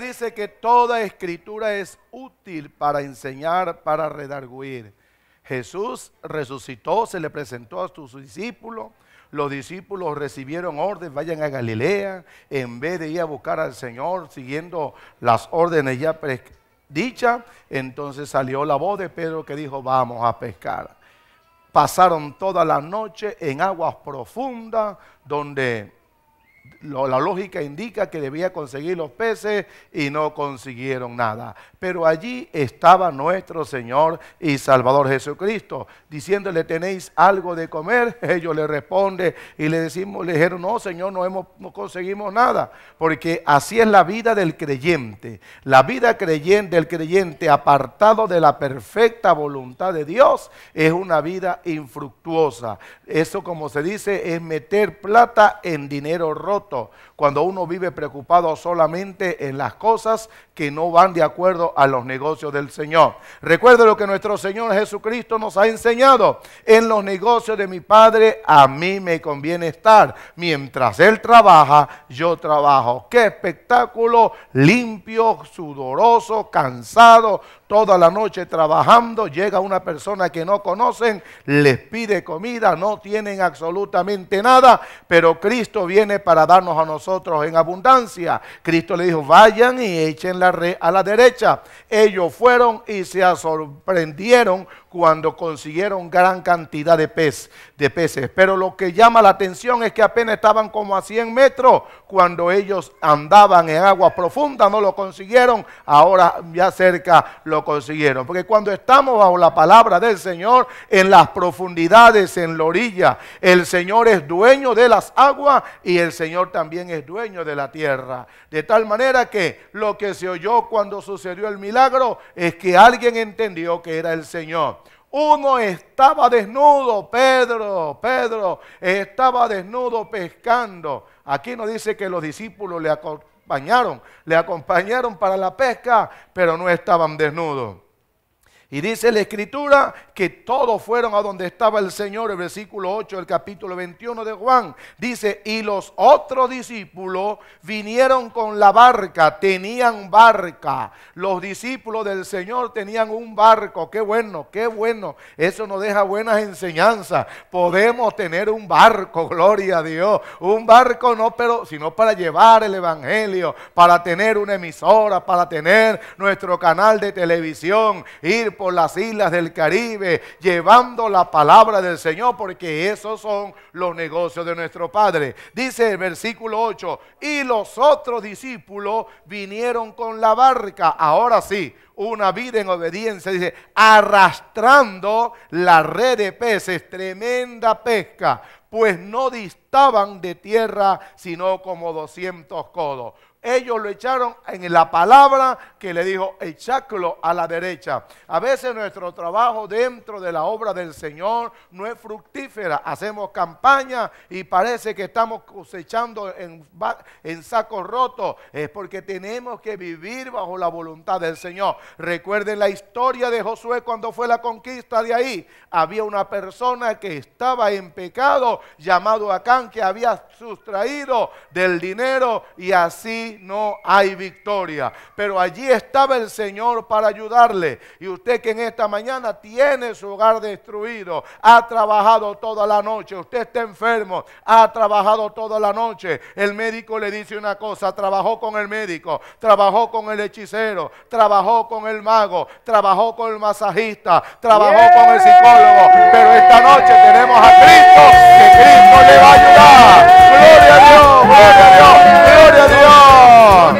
dice que toda escritura es útil para enseñar, para redarguir. Jesús resucitó, se le presentó a sus discípulos. Los discípulos recibieron orden, vayan a Galilea, en vez de ir a buscar al Señor siguiendo las órdenes ya dichas. Entonces salió la voz de Pedro que dijo, vamos a pescar. Pasaron toda la noche en aguas profundas donde la lógica indica que debía conseguir los peces y no consiguieron nada. Pero allí estaba nuestro Señor y Salvador Jesucristo, diciéndole, ¿tenéis algo de comer? Ellos le responden y le, decimos, le dijeron, no, Señor, no, hemos, no conseguimos nada, porque así es la vida del creyente. La vida creyente, del creyente apartado de la perfecta voluntad de Dios, es una vida infructuosa. Eso, como se dice, es meter plata en dinero roto cuando uno vive preocupado solamente en las cosas que no van de acuerdo a los negocios del Señor. Recuerde lo que nuestro Señor Jesucristo nos ha enseñado. En los negocios de mi Padre a mí me conviene estar. Mientras Él trabaja, yo trabajo. Qué espectáculo limpio, sudoroso, cansado, toda la noche trabajando, llega una persona que no conocen, les pide comida, no tienen absolutamente nada, pero Cristo viene para darnos a nosotros en abundancia. Cristo le dijo, vayan y echen la red a la derecha. Ellos fueron y se sorprendieron cuando consiguieron gran cantidad de, pez, de peces. Pero lo que llama la atención es que apenas estaban como a 100 metros cuando ellos andaban en agua profunda, no lo consiguieron, ahora ya cerca lo consiguieron. Porque cuando estamos bajo la palabra del Señor, en las profundidades, en la orilla, el Señor es dueño de las aguas y el Señor también es dueño de la tierra. De tal manera que lo que se oyó cuando sucedió el milagro es que alguien entendió que era el Señor. Uno estaba desnudo, Pedro, Pedro, estaba desnudo pescando. Aquí nos dice que los discípulos le, le acompañaron para la pesca, pero no estaban desnudos. Y dice la escritura que todos fueron a donde estaba el Señor, el versículo 8 del capítulo 21 de Juan. Dice, y los otros discípulos vinieron con la barca, tenían barca. Los discípulos del Señor tenían un barco. Qué bueno, qué bueno. Eso nos deja buenas enseñanzas. Podemos tener un barco, gloria a Dios. Un barco no, pero sino para llevar el Evangelio, para tener una emisora, para tener nuestro canal de televisión, ir por las islas del Caribe, llevando la palabra del Señor, porque esos son los negocios de nuestro Padre. Dice el versículo 8, y los otros discípulos vinieron con la barca, ahora sí, una vida en obediencia, dice, arrastrando la red de peces, tremenda pesca, pues no distaban de tierra, sino como 200 codos ellos lo echaron en la palabra que le dijo, echáculo a la derecha. A veces nuestro trabajo dentro de la obra del Señor no es fructífera. Hacemos campaña y parece que estamos cosechando en, en sacos rotos. Es porque tenemos que vivir bajo la voluntad del Señor. Recuerden la historia de Josué cuando fue la conquista de ahí. Había una persona que estaba en pecado llamado Acán que había sustraído del dinero y así no hay victoria. Pero allí estaba el Señor para ayudarle. Y usted que en esta mañana tiene su hogar destruido, ha trabajado toda la noche, usted está enfermo, ha trabajado toda la noche. El médico le dice una cosa, trabajó con el médico, trabajó con el hechicero, trabajó con el mago, trabajó con el masajista, trabajó con el psicólogo. Pero esta noche tenemos a Cristo, que Cristo le va a ayudar. Gloria a Dios, gloria a Dios, gloria a Dios. Ó!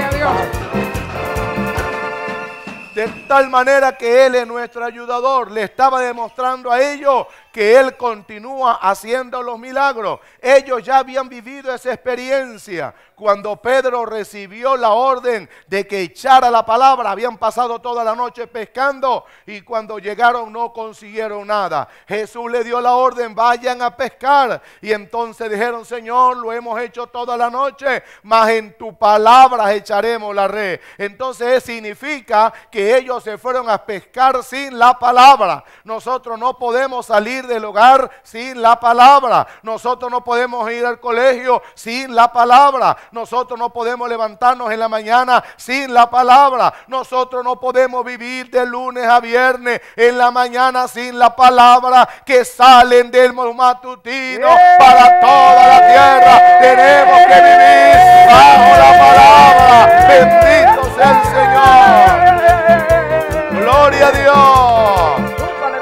tal manera que Él es nuestro ayudador. Le estaba demostrando a ellos que Él continúa haciendo los milagros. Ellos ya habían vivido esa experiencia. Cuando Pedro recibió la orden de que echara la palabra, habían pasado toda la noche pescando y cuando llegaron no consiguieron nada. Jesús le dio la orden, vayan a pescar. Y entonces dijeron, Señor, lo hemos hecho toda la noche, mas en tu palabra echaremos la red. Entonces significa que ellos se fueron a pescar sin la palabra. Nosotros no podemos salir del hogar sin la palabra. Nosotros no podemos ir al colegio sin la palabra. Nosotros no podemos levantarnos en la mañana sin la palabra. Nosotros no podemos vivir de lunes a viernes en la mañana sin la palabra que salen del matutino ¡Eh! para toda la tierra. Tenemos que vivir bajo la palabra. Bendito sea el Señor. Gloria a Dios.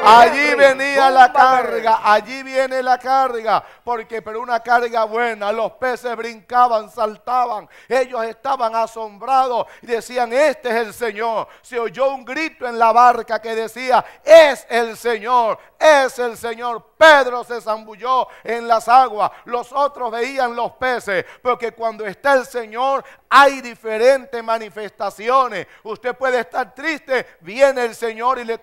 Allí venía la carga, allí viene la carga, porque pero una carga buena, los peces brincaban, saltaban, ellos estaban asombrados y decían, este es el Señor. Se oyó un grito en la barca que decía, es el Señor, es el Señor. Pedro se zambulló en las aguas, los otros veían los peces, porque cuando está el Señor hay diferentes manifestaciones. Usted puede estar triste, viene el Señor y le,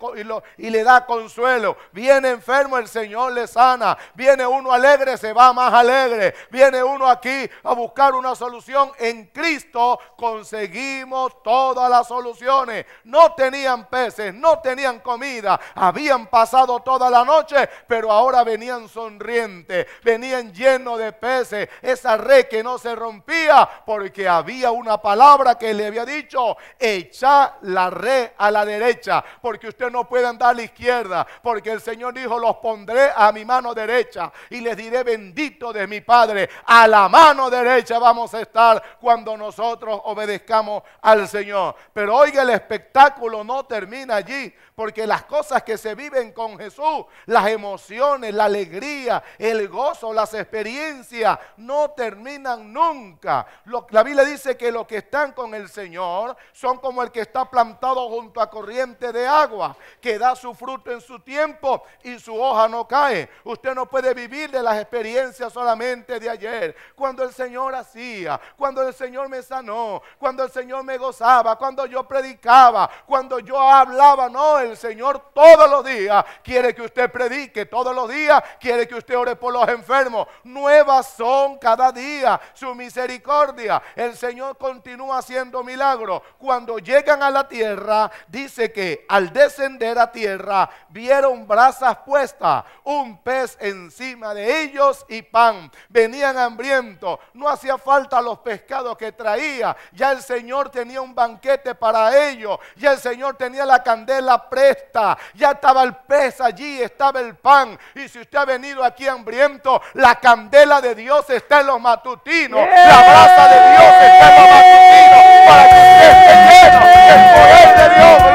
y, le da consuelo. Viene enfermo, el Señor le sana. Viene uno alegre, se va más alegre. Viene uno aquí a buscar una solución. En Cristo conseguimos todas las soluciones. No tenían peces, no tenían comida, habían pasado toda a la noche, pero ahora venían sonrientes, venían llenos de peces, esa red que no se rompía, porque había una palabra que le había dicho, echa la red a la derecha, porque usted no puede andar a la izquierda, porque el Señor dijo, los pondré a mi mano derecha y les diré, bendito de mi Padre, a la mano derecha vamos a estar cuando nosotros obedezcamos al Señor. Pero oiga, el espectáculo no termina allí, porque las cosas que se viven con Jesús las emociones, la alegría, el gozo, las experiencias no terminan nunca. la Biblia dice que los que están con el Señor son como el que está plantado junto a corriente de agua, que da su fruto en su tiempo y su hoja no cae. Usted no puede vivir de las experiencias solamente de ayer. Cuando el Señor hacía, cuando el Señor me sanó, cuando el Señor me gozaba, cuando yo predicaba, cuando yo hablaba, no, el Señor todos los días quiere que usted predique todos los días, quiere que usted ore por los enfermos. Nuevas son cada día su misericordia. El Señor continúa haciendo milagros. Cuando llegan a la tierra, dice que al descender a tierra vieron brasas puestas, un pez encima de ellos y pan. Venían hambrientos, no hacía falta los pescados que traía. Ya el Señor tenía un banquete para ellos, ya el Señor tenía la candela presta, ya estaba el pez allí estaba el pan. Y si usted ha venido aquí hambriento, la candela de Dios está en los matutinos. La ¡Eh! brasa de Dios está en los matutinos para que usted esté lleno del poder de Dios.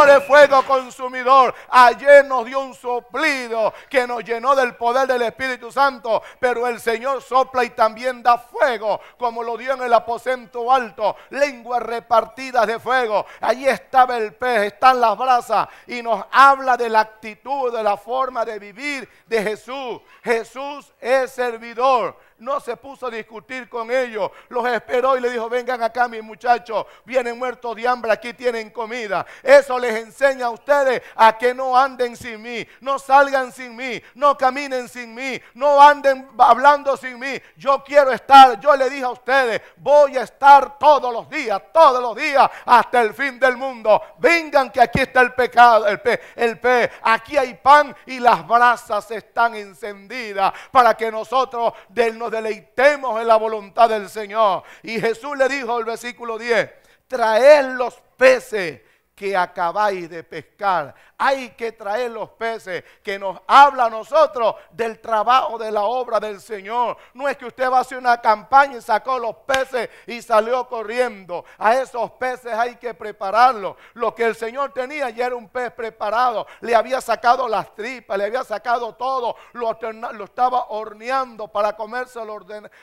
Señor fuego consumidor. Ayer nos dio un soplido que nos llenó del poder del Espíritu Santo, pero el Señor sopla y también da fuego, como lo dio en el aposento alto, lenguas repartidas de fuego. Allí estaba el pez, están las brasas y nos habla de la actitud, de la forma de vivir de Jesús. Jesús es servidor no se puso a discutir con ellos, los esperó y le dijo, vengan acá mis muchachos, vienen muertos de hambre, aquí tienen comida. Eso les enseña a ustedes a que no anden sin mí, no salgan sin mí, no caminen sin mí, no anden hablando sin mí. Yo quiero estar, yo le dije a ustedes, voy a estar todos los días, todos los días, hasta el fin del mundo. Vengan que aquí está el pecado, el pe, el pe, aquí hay pan y las brasas están encendidas para que nosotros del deleitemos en la voluntad del Señor. Y Jesús le dijo, el versículo 10, traed los peces que acabáis de pescar hay que traer los peces, que nos habla a nosotros del trabajo de la obra del Señor. No es que usted va a hacer una campaña y sacó los peces y salió corriendo. A esos peces hay que prepararlos. Lo que el Señor tenía ya era un pez preparado. Le había sacado las tripas, le había sacado todo. Lo, estaba horneando para comerse el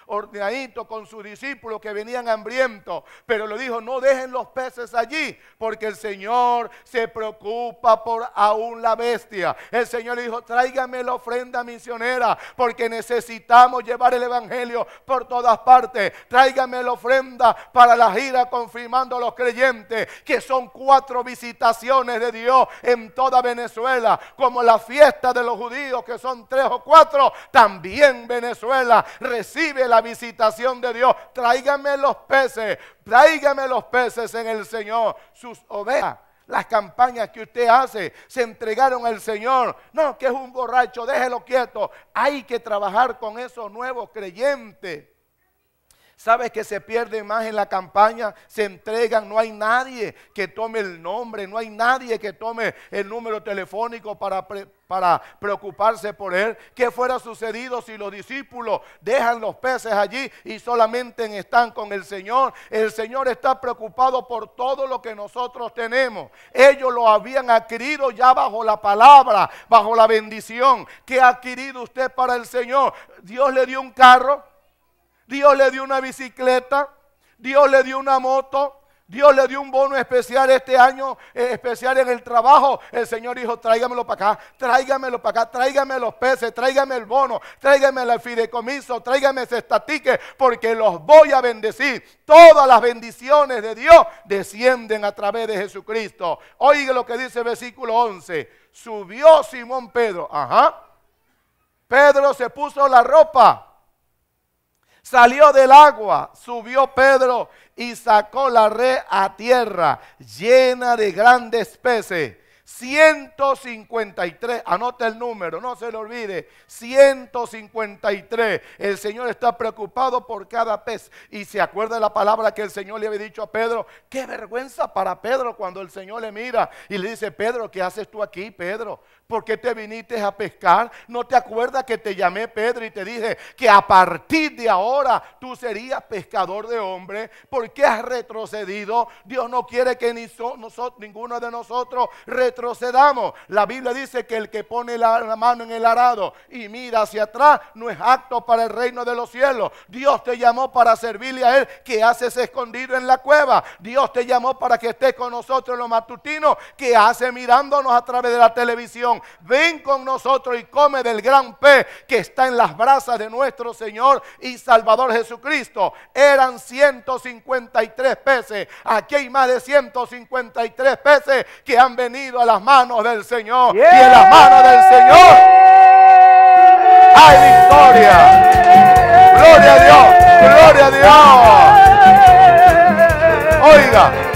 ordenadito con sus discípulos que venían hambrientos. Pero le dijo, no dejen los peces allí, porque el Señor se preocupa por aún la bestia. El Señor dijo, tráigame la ofrenda misionera, porque necesitamos llevar el Evangelio por todas partes. Tráigame la ofrenda para la gira confirmando a los creyentes, que son cuatro visitaciones de Dios en toda Venezuela, como la fiesta de los judíos, que son tres o cuatro, también Venezuela recibe la visitación de Dios. Tráigame los peces, tráigame los peces en el Señor, sus ovejas las campañas que usted hace, se entregaron al Señor. No, que es un borracho, déjelo quieto. Hay que trabajar con esos nuevos creyentes. Sabes que se pierde más en la campaña, se entregan, no hay nadie que tome el nombre, no hay nadie que tome el número telefónico para, para preocuparse por él. ¿Qué fuera sucedido si los discípulos dejan los peces allí y solamente están con el Señor? El Señor está preocupado por todo lo que nosotros tenemos. Ellos lo habían adquirido ya bajo la palabra, bajo la bendición. ¿Qué ha adquirido usted para el Señor? Dios le dio un carro, Dios le dio una bicicleta, Dios le dio una moto, Dios le dio un bono especial este año, eh, especial en el trabajo. El Señor dijo, tráigamelo para acá, tráigamelo para acá, tráigame los peces, tráigame el bono, tráigame el fideicomiso, tráigame ese estatique, porque los voy a bendecir. Todas las bendiciones de Dios descienden a través de Jesucristo. Oiga lo que dice el versículo 11. Subió Simón Pedro. Ajá. Pedro se puso la ropa Salió del agua, subió Pedro y sacó la red a tierra llena de grandes peces. 153, anota el número, no se le olvide, 153. El Señor está preocupado por cada pez. Y se acuerda de la palabra que el Señor le había dicho a Pedro, qué vergüenza para Pedro cuando el Señor le mira y le dice, Pedro, ¿qué haces tú aquí, Pedro? ¿Por qué te viniste a pescar? ¿No te acuerdas que te llamé Pedro y te dije que a partir de ahora tú serías pescador de hombres? ¿Por qué has retrocedido? Dios no quiere que ninguno de nosotros retrocedamos. La Biblia dice que el que pone la, mano en el arado y mira hacia atrás no es apto para el reino de los cielos. Dios te llamó para servirle a Él que haces escondido en la cueva. Dios te llamó para que estés con nosotros en los matutinos que hace mirándonos a través de la televisión Ven con nosotros y come del gran pez que está en las brasas de nuestro Señor y Salvador Jesucristo. Eran 153 peces. Aquí hay más de 153 peces que han venido a las manos del Señor. Y en las manos del Señor hay victoria. Gloria a Dios, gloria a Dios. Oiga.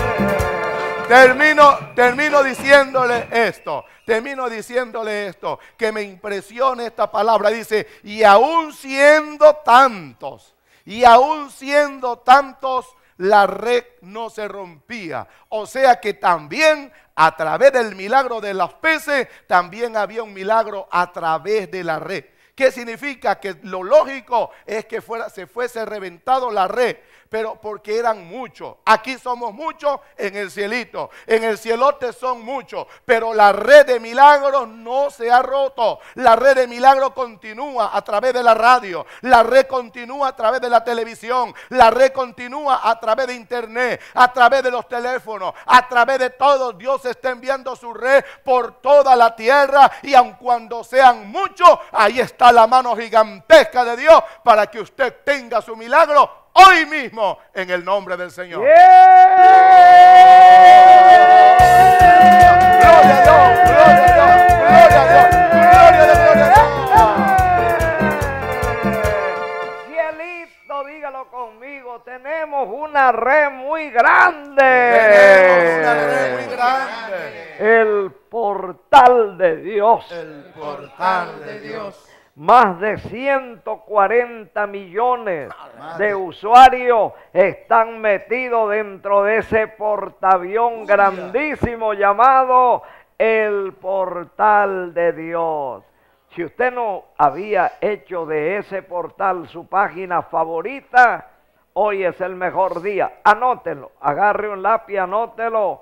Termino, diciéndole esto, termino diciéndole esto, que me impresiona esta palabra. Dice, y aún siendo tantos, y aún siendo tantos, la red no se rompía. O sea que también a través del milagro de las peces, también había un milagro a través de la red. ¿Qué significa? Que lo lógico es que fuera, se fuese reventado la red pero porque eran muchos. Aquí somos muchos en el cielito, en el cielote son muchos, pero la red de milagros no se ha roto. La red de milagros continúa a través de la radio, la red continúa a través de la televisión, la red continúa a través de internet, a través de los teléfonos, a través de todo. Dios está enviando su red por toda la tierra y aun cuando sean muchos, ahí está la mano gigantesca de Dios para que usted tenga su milagro hoy mismo en el nombre del Señor. Gloria a Dios, gloria a Dios, gloria a Dios, gloria a Dios, gloria a Dios. Cielito, dígalo conmigo, tenemos una red muy grande. Tenemos una red muy grande. El portal de Dios. El portal de Dios más de 140 millones ah, de usuarios están metidos dentro de ese portavión grandísimo llamado el portal de Dios. Si usted no había hecho de ese portal su página favorita, hoy es el mejor día. Anótelo, agarre un lápiz, anótelo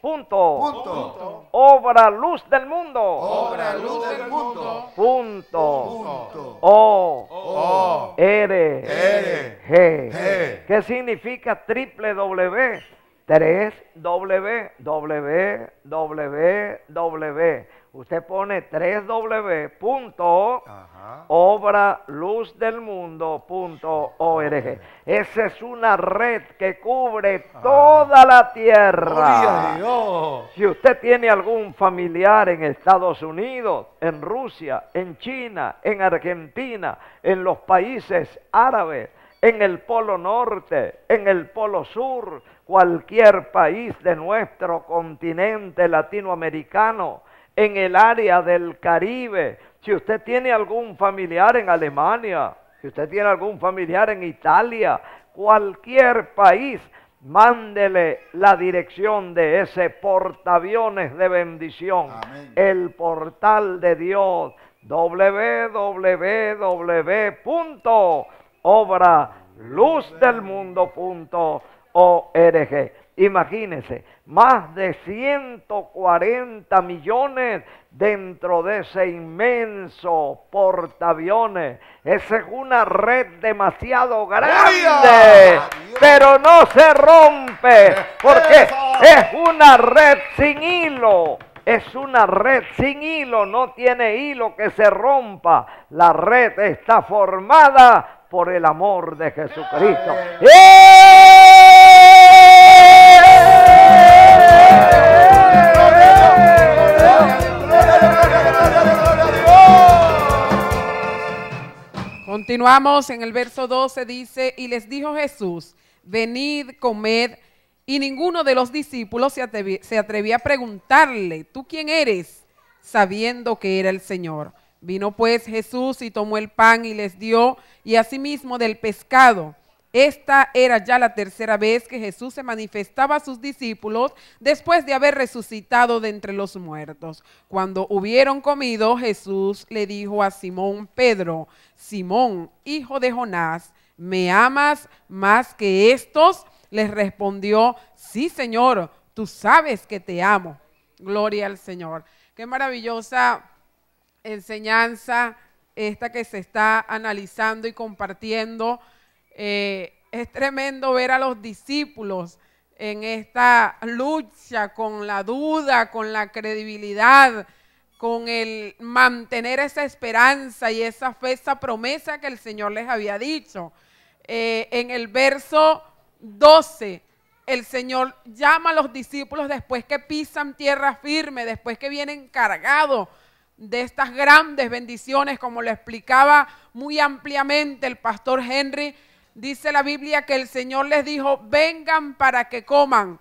Punto. Punto. Obra luz del mundo. Obra luz del mundo. Punto. Punto. O. O. R. R. G. G. ¿Qué significa triple W? Tres W, W, W, W. Usted pone www.obraluzdelmundo.org Esa es una red que cubre toda la tierra. Si usted tiene algún familiar en Estados Unidos, en Rusia, en China, en Argentina, en los países árabes, en el Polo Norte, en el Polo Sur, cualquier país de nuestro continente latinoamericano, en el área del Caribe, si usted tiene algún familiar en Alemania, si usted tiene algún familiar en Italia, cualquier país, mándele la dirección de ese portaaviones de bendición, el portal de Dios, www.obraluzdelmundo.org. Imagínense, más de 140 millones dentro de ese inmenso portaaviones. Esa es una red demasiado grande, pero no se rompe, porque es una red sin hilo. Es una red sin hilo, no tiene hilo que se rompa. La red está formada por el amor de Jesucristo. ¡Eh! ¡Eh! Continuamos en el verso 12, dice, y les dijo Jesús, venid, comed, y ninguno de los discípulos se, se atrevía a preguntarle, ¿tú quién eres? Sabiendo que era el Señor. Vino pues Jesús y tomó el pan y les dio, y asimismo del pescado esta era ya la tercera vez que Jesús se manifestaba a sus discípulos después de haber resucitado de entre los muertos. Cuando hubieron comido, Jesús le dijo a Simón Pedro, Simón, hijo de Jonás, ¿me amas más que estos? Les respondió, sí Señor, tú sabes que te amo. Gloria al Señor. Qué maravillosa enseñanza esta que se está analizando y compartiendo eh, es tremendo ver a los discípulos en esta lucha con la duda, con la credibilidad, con el mantener esa esperanza y esa fe, esa promesa que el Señor les había dicho. Eh, en el verso 12, el Señor llama a los discípulos después que pisan tierra firme, después que vienen cargados de estas grandes bendiciones, como lo explicaba muy ampliamente el pastor Henry dice la Biblia que el Señor les dijo, vengan para que coman,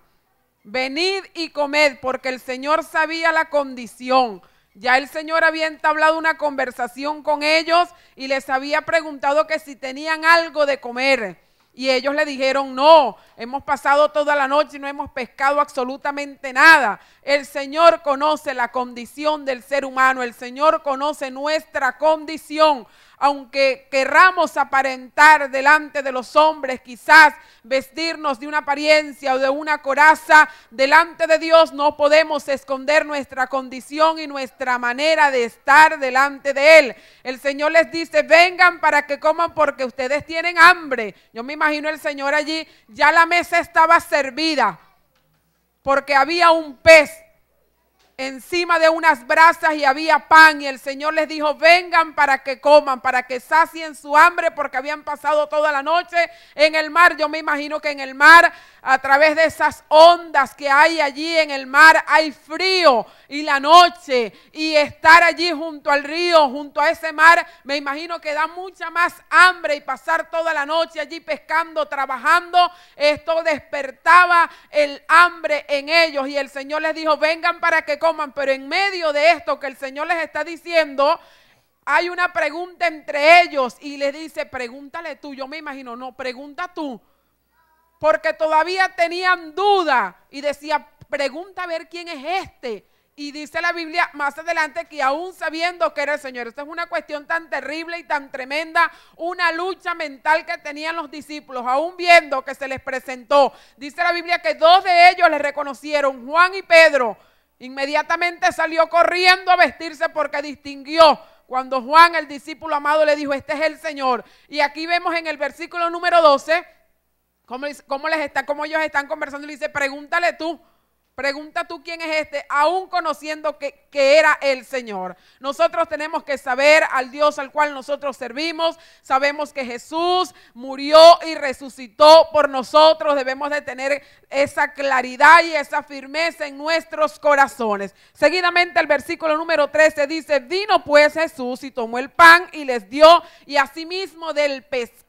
venid y comed, porque el Señor sabía la condición. Ya el Señor había entablado una conversación con ellos y les había preguntado que si tenían algo de comer. Y ellos le dijeron, no, hemos pasado toda la noche y no hemos pescado absolutamente nada. El Señor conoce la condición del ser humano, el Señor conoce nuestra condición aunque querramos aparentar delante de los hombres, quizás vestirnos de una apariencia o de una coraza, delante de Dios no podemos esconder nuestra condición y nuestra manera de estar delante de Él. El Señor les dice, vengan para que coman porque ustedes tienen hambre. Yo me imagino el Señor allí, ya la mesa estaba servida porque había un pez encima de unas brasas y había pan y el Señor les dijo, vengan para que coman, para que sacien su hambre porque habían pasado toda la noche en el mar. Yo me imagino que en el mar, a través de esas ondas que hay allí en el mar, hay frío y la noche y estar allí junto al río, junto a ese mar, me imagino que da mucha más hambre y pasar toda la noche allí pescando, trabajando, esto despertaba el hambre en ellos y el Señor les dijo, vengan para que coman pero en medio de esto que el Señor les está diciendo, hay una pregunta entre ellos y les dice, pregúntale tú, yo me imagino, no, pregunta tú, porque todavía tenían duda y decía, pregunta a ver quién es este. Y dice la Biblia más adelante que aún sabiendo que era el Señor, esta es una cuestión tan terrible y tan tremenda, una lucha mental que tenían los discípulos, aún viendo que se les presentó. Dice la Biblia que dos de ellos le reconocieron, Juan y Pedro, Inmediatamente salió corriendo a vestirse porque distinguió cuando Juan, el discípulo amado, le dijo, este es el Señor. Y aquí vemos en el versículo número 12, cómo, les está, cómo ellos están conversando. Y le dice, pregúntale tú, Pregunta tú quién es este, aún conociendo que, era el Señor. Nosotros tenemos que saber al Dios al cual nosotros servimos. Sabemos que Jesús murió y resucitó por nosotros. Debemos de tener esa claridad y esa firmeza en nuestros corazones. Seguidamente el versículo número 13 dice, vino pues Jesús y tomó el pan y les dio y asimismo del pescado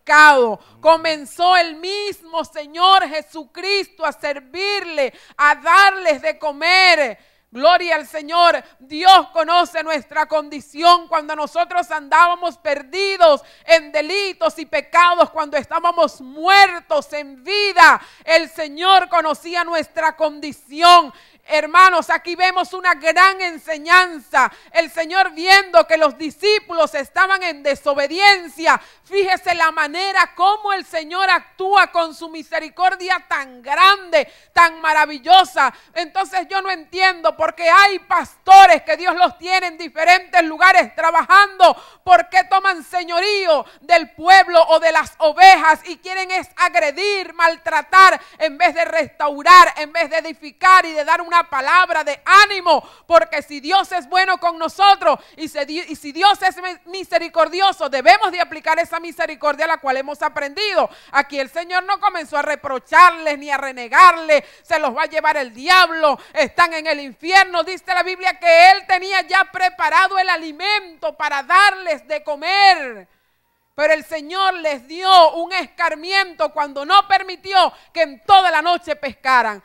Comenzó el mismo Señor Jesucristo a servirle, a darles de comer. Gloria al Señor. Dios conoce nuestra condición cuando nosotros andábamos perdidos en delitos y pecados, cuando estábamos muertos en vida. El Señor conocía nuestra condición. Hermanos, aquí vemos una gran enseñanza. El Señor viendo que los discípulos estaban en desobediencia, fíjese la manera como el Señor actúa con su misericordia tan grande, tan maravillosa. Entonces yo no entiendo qué hay pastores que Dios los tiene en diferentes lugares trabajando, ¿por qué toman señorío del pueblo o de las ovejas y quieren es agredir, maltratar en vez de restaurar, en vez de edificar y de dar una palabra de ánimo, porque si Dios es bueno con nosotros y, si Dios es misericordioso, debemos de aplicar esa misericordia a la cual hemos aprendido. Aquí el Señor no comenzó a reprocharles ni a renegarles, se los va a llevar el diablo, están en el infierno, dice la Biblia que Él tenía ya preparado el alimento para darles de comer. Pero el Señor les dio un escarmiento cuando no permitió que en toda la noche pescaran.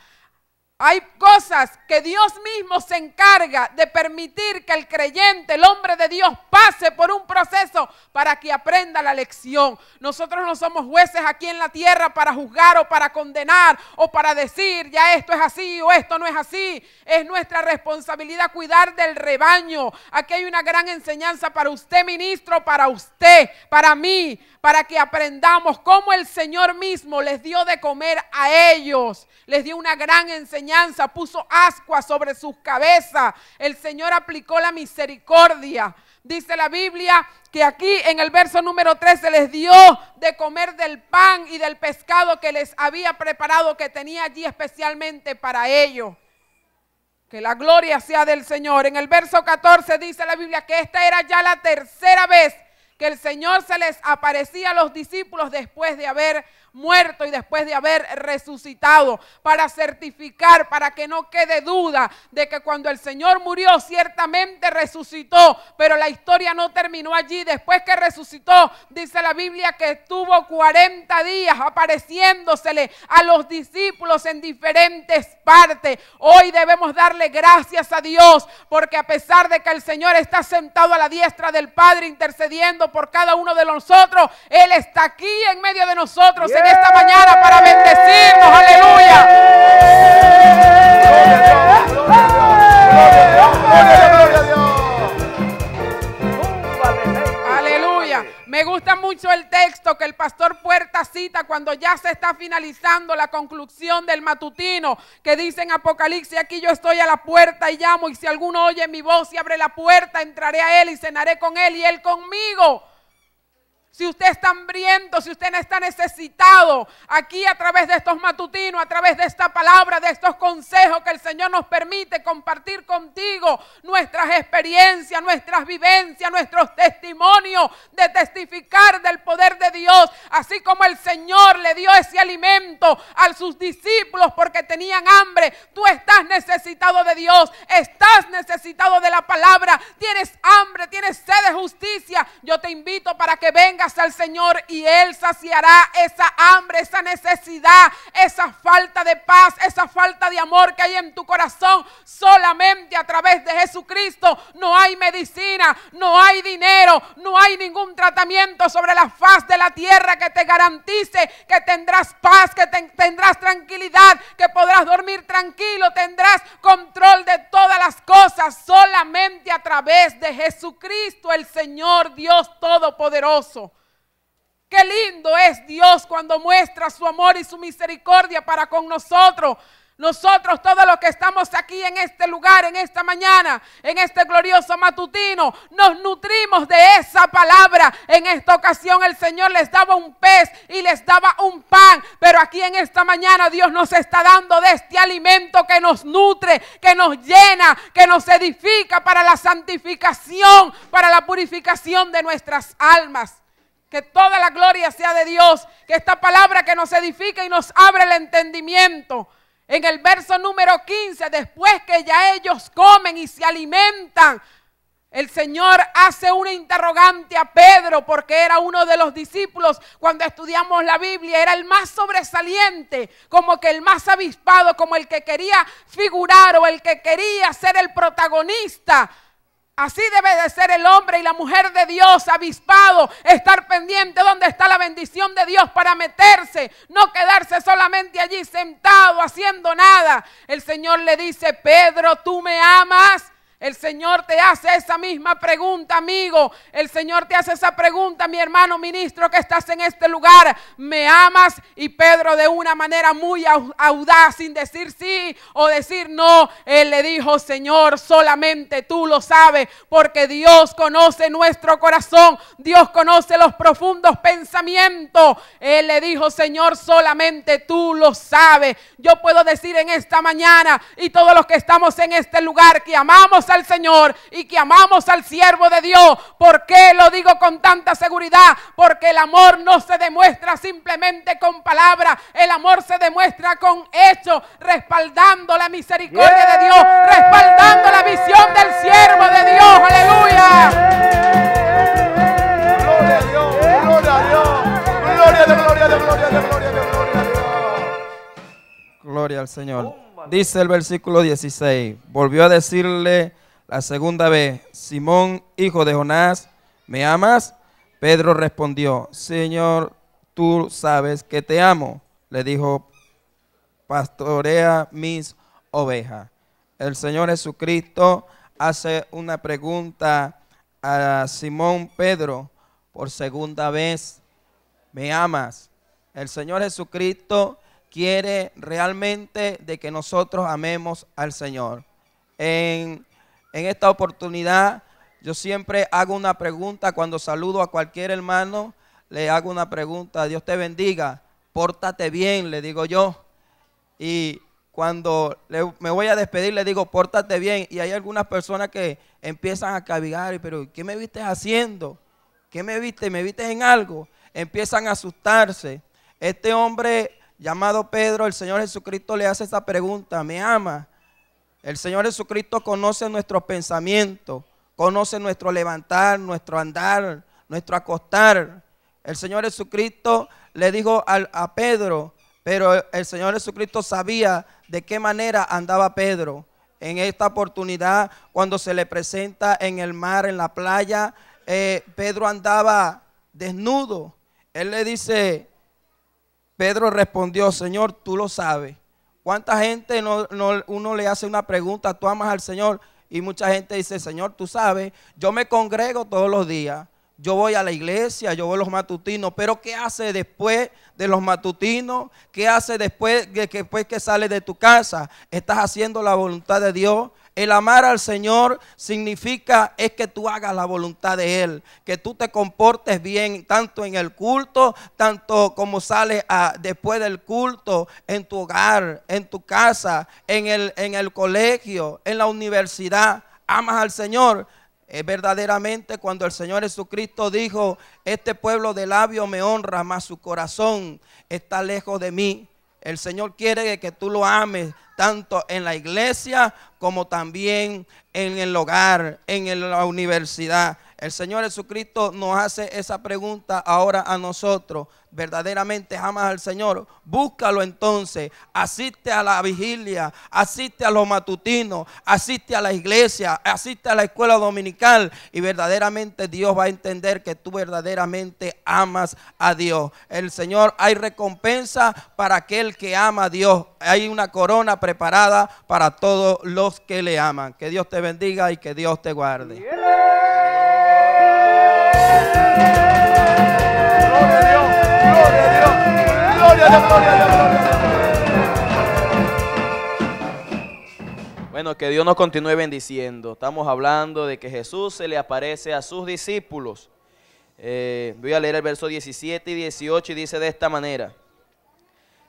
Hay cosas que Dios mismo se encarga de permitir que el creyente, el hombre de Dios, pase por un proceso para que aprenda la lección. Nosotros no somos jueces aquí en la tierra para juzgar o para condenar o para decir, ya esto es así o esto no es así. Es nuestra responsabilidad cuidar del rebaño. Aquí hay una gran enseñanza para usted, ministro, para usted, para mí, para que aprendamos cómo el Señor mismo les dio de comer a ellos, les dio una gran enseñanza, puso ascuas sobre sus cabezas, el Señor aplicó la misericordia. Dice la Biblia que aquí en el verso número 13 les dio de comer del pan y del pescado que les había preparado, que tenía allí especialmente para ellos. Que la gloria sea del Señor. En el verso 14 dice la Biblia que esta era ya la tercera vez que el Señor se les aparecía a los discípulos después de haber muerto y después de haber resucitado, para certificar, para que no quede duda de que cuando el Señor murió ciertamente resucitó, pero la historia no terminó allí. Después que resucitó, dice la Biblia que estuvo 40 días apareciéndosele a los discípulos en diferentes partes. Hoy debemos darle gracias a Dios porque a pesar de que el Señor está sentado a la diestra del Padre intercediendo por cada uno de nosotros, Él está aquí en medio de nosotros esta mañana para bendecirnos. Aleluya. Aleluya. Me gusta mucho el texto que el pastor Puerta cita cuando ya se está finalizando la conclusión del matutino, que dice en Apocalipsis, aquí yo estoy a la puerta y llamo, y si alguno oye mi voz y abre la puerta, entraré a él y cenaré con él y él conmigo. Si usted está hambriento, si usted está necesitado, aquí a través de estos matutinos, a través de esta palabra, de estos consejos que el Señor nos permite compartir contigo, nuestras experiencias, nuestras vivencias, nuestros testimonios de testificar del poder de Dios, así como el Señor le dio ese alimento a sus discípulos porque tenían hambre, tú estás necesitado de Dios, estás necesitado de la palabra, tienes hambre, tienes sed de justicia. Yo te invito para que vengas al Señor y Él saciará esa hambre, esa necesidad, esa falta de paz, esa falta de amor que hay en tu corazón solamente a través de Jesucristo. No hay medicina, no hay dinero, no hay ningún tratamiento sobre la faz de la tierra que te garantice que tendrás paz, que tendrás tranquilidad, que podrás dormir tranquilo, tendrás control de todas las cosas solamente a través de Jesucristo, el Señor Dios Todopoderoso. Qué lindo es Dios cuando muestra su amor y su misericordia para con nosotros. Nosotros, todos los que estamos aquí en este lugar, en esta mañana, en este glorioso matutino, nos nutrimos de esa palabra. En esta ocasión el Señor les daba un pez y les daba un pan, pero aquí en esta mañana Dios nos está dando de este alimento que nos nutre, que nos llena, que nos edifica para la santificación, para la purificación de nuestras almas que toda la gloria sea de Dios, que esta palabra que nos edifica y nos abre el entendimiento. En el verso número 15, después que ya ellos comen y se alimentan, el Señor hace una interrogante a Pedro porque era uno de los discípulos cuando estudiamos la Biblia, era el más sobresaliente, como que el más avispado, como el que quería figurar o el que quería ser el protagonista Así debe de ser el hombre y la mujer de Dios, avispado, estar pendiente donde está la bendición de Dios para meterse, no quedarse solamente allí sentado haciendo nada. El Señor le dice, Pedro, tú me amas. El Señor te hace esa misma pregunta, amigo. El Señor te hace esa pregunta, mi hermano ministro que estás en este lugar. ¿Me amas? Y Pedro de una manera muy audaz, sin decir sí o decir no, él le dijo, Señor, solamente tú lo sabes, porque Dios conoce nuestro corazón, Dios conoce los profundos pensamientos. Él le dijo, Señor, solamente tú lo sabes. Yo puedo decir en esta mañana y todos los que estamos en este lugar que amamos al Señor y que amamos al siervo de Dios. ¿Por qué lo digo con tanta seguridad? Porque el amor no se demuestra simplemente con palabras, el amor se demuestra con hechos, respaldando la misericordia de Dios, respaldando la visión del siervo de Dios. Aleluya. Gloria gloria Gloria al Señor. Dice el versículo 16, volvió a decirle la segunda vez, Simón, hijo de Jonás, ¿me amas? Pedro respondió, Señor, tú sabes que te amo. Le dijo, pastorea mis ovejas. El Señor Jesucristo hace una pregunta a Simón Pedro por segunda vez, ¿me amas? El Señor Jesucristo quiere realmente de que nosotros amemos al Señor. En en esta oportunidad, yo siempre hago una pregunta cuando saludo a cualquier hermano, le hago una pregunta, Dios te bendiga, pórtate bien, le digo yo. Y cuando me voy a despedir, le digo, pórtate bien. Y hay algunas personas que empiezan a cavigar, pero ¿qué me viste haciendo? ¿Qué me viste? ¿Me viste en algo? Empiezan a asustarse. Este hombre llamado Pedro, el Señor Jesucristo le hace esa pregunta, ¿me ama? El Señor Jesucristo conoce nuestros pensamientos, conoce nuestro levantar, nuestro andar, nuestro acostar. El Señor Jesucristo le dijo a, Pedro, pero el Señor Jesucristo sabía de qué manera andaba Pedro. En esta oportunidad, cuando se le presenta en el mar, en la playa, eh, Pedro andaba desnudo. Él le dice, Pedro respondió, Señor, tú lo sabes. ¿Cuánta gente no, uno le hace una pregunta, tú amas al Señor? Y mucha gente dice, Señor, tú sabes, yo me congrego todos los días, yo voy a la iglesia, yo voy a los matutinos, pero ¿qué hace después de los matutinos? ¿Qué hace después, de que, después que sales de tu casa? ¿Estás haciendo la voluntad de Dios? El amar al Señor significa es que tú hagas la voluntad de Él, que tú te comportes bien tanto en el culto, tanto como sales después del culto, en tu hogar, en tu casa, en el, en el colegio, en la universidad. Amas al Señor. Eh, verdaderamente cuando el Señor Jesucristo dijo, este pueblo de labio me honra, mas su corazón está lejos de mí. El Señor quiere que tú lo ames tanto en la iglesia como también en el hogar, en la universidad, el Señor Jesucristo nos hace esa pregunta ahora a nosotros. Verdaderamente amas al Señor. Búscalo entonces. Asiste a la vigilia, asiste a los matutinos, asiste a la iglesia, asiste a la escuela dominical. Y verdaderamente Dios va a entender que tú verdaderamente amas a Dios. El Señor, hay recompensa para aquel que ama a Dios. Hay una corona preparada para todos los que le aman. Que Dios te bendiga y que Dios te guarde. Bueno, que Dios nos continúe bendiciendo. Estamos hablando de que Jesús se le aparece a sus discípulos. Eh, voy a leer el verso 17 y 18 y dice de esta manera.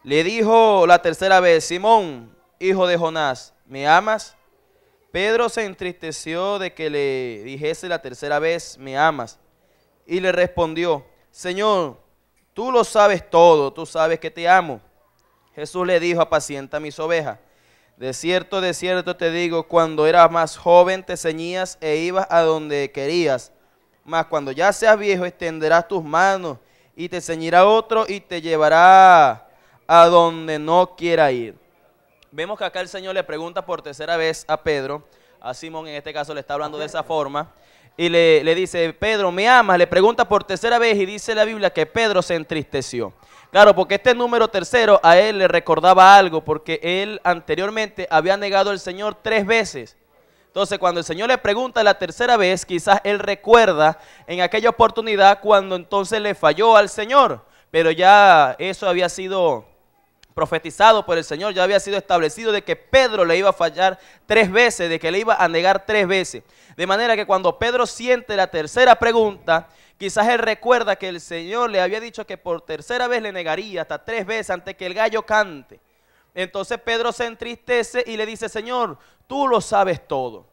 Le dijo la tercera vez, Simón, hijo de Jonás, ¿me amas? Pedro se entristeció de que le dijese la tercera vez, ¿me amas? y le respondió, Señor, tú lo sabes todo, tú sabes que te amo. Jesús le dijo, apacienta mis ovejas. De cierto, de cierto te digo, cuando eras más joven te ceñías e ibas a donde querías. Mas cuando ya seas viejo extenderás tus manos y te ceñirá otro y te llevará a donde no quiera ir. Vemos que acá el Señor le pregunta por tercera vez a Pedro, a Simón en este caso le está hablando de esa forma, y le, dice, Pedro, ¿me amas? Le pregunta por tercera vez y dice la Biblia que Pedro se entristeció. Claro, porque este número tercero a él le recordaba algo, porque él anteriormente había negado al Señor tres veces. Entonces, cuando el Señor le pregunta la tercera vez, quizás él recuerda en aquella oportunidad cuando entonces le falló al Señor, pero ya eso había sido profetizado por el Señor, ya había sido establecido de que Pedro le iba a fallar tres veces, de que le iba a negar tres veces. De manera que cuando Pedro siente la tercera pregunta, quizás él recuerda que el Señor le había dicho que por tercera vez le negaría, hasta tres veces, antes que el gallo cante. Entonces Pedro se entristece y le dice, Señor, tú lo sabes todo.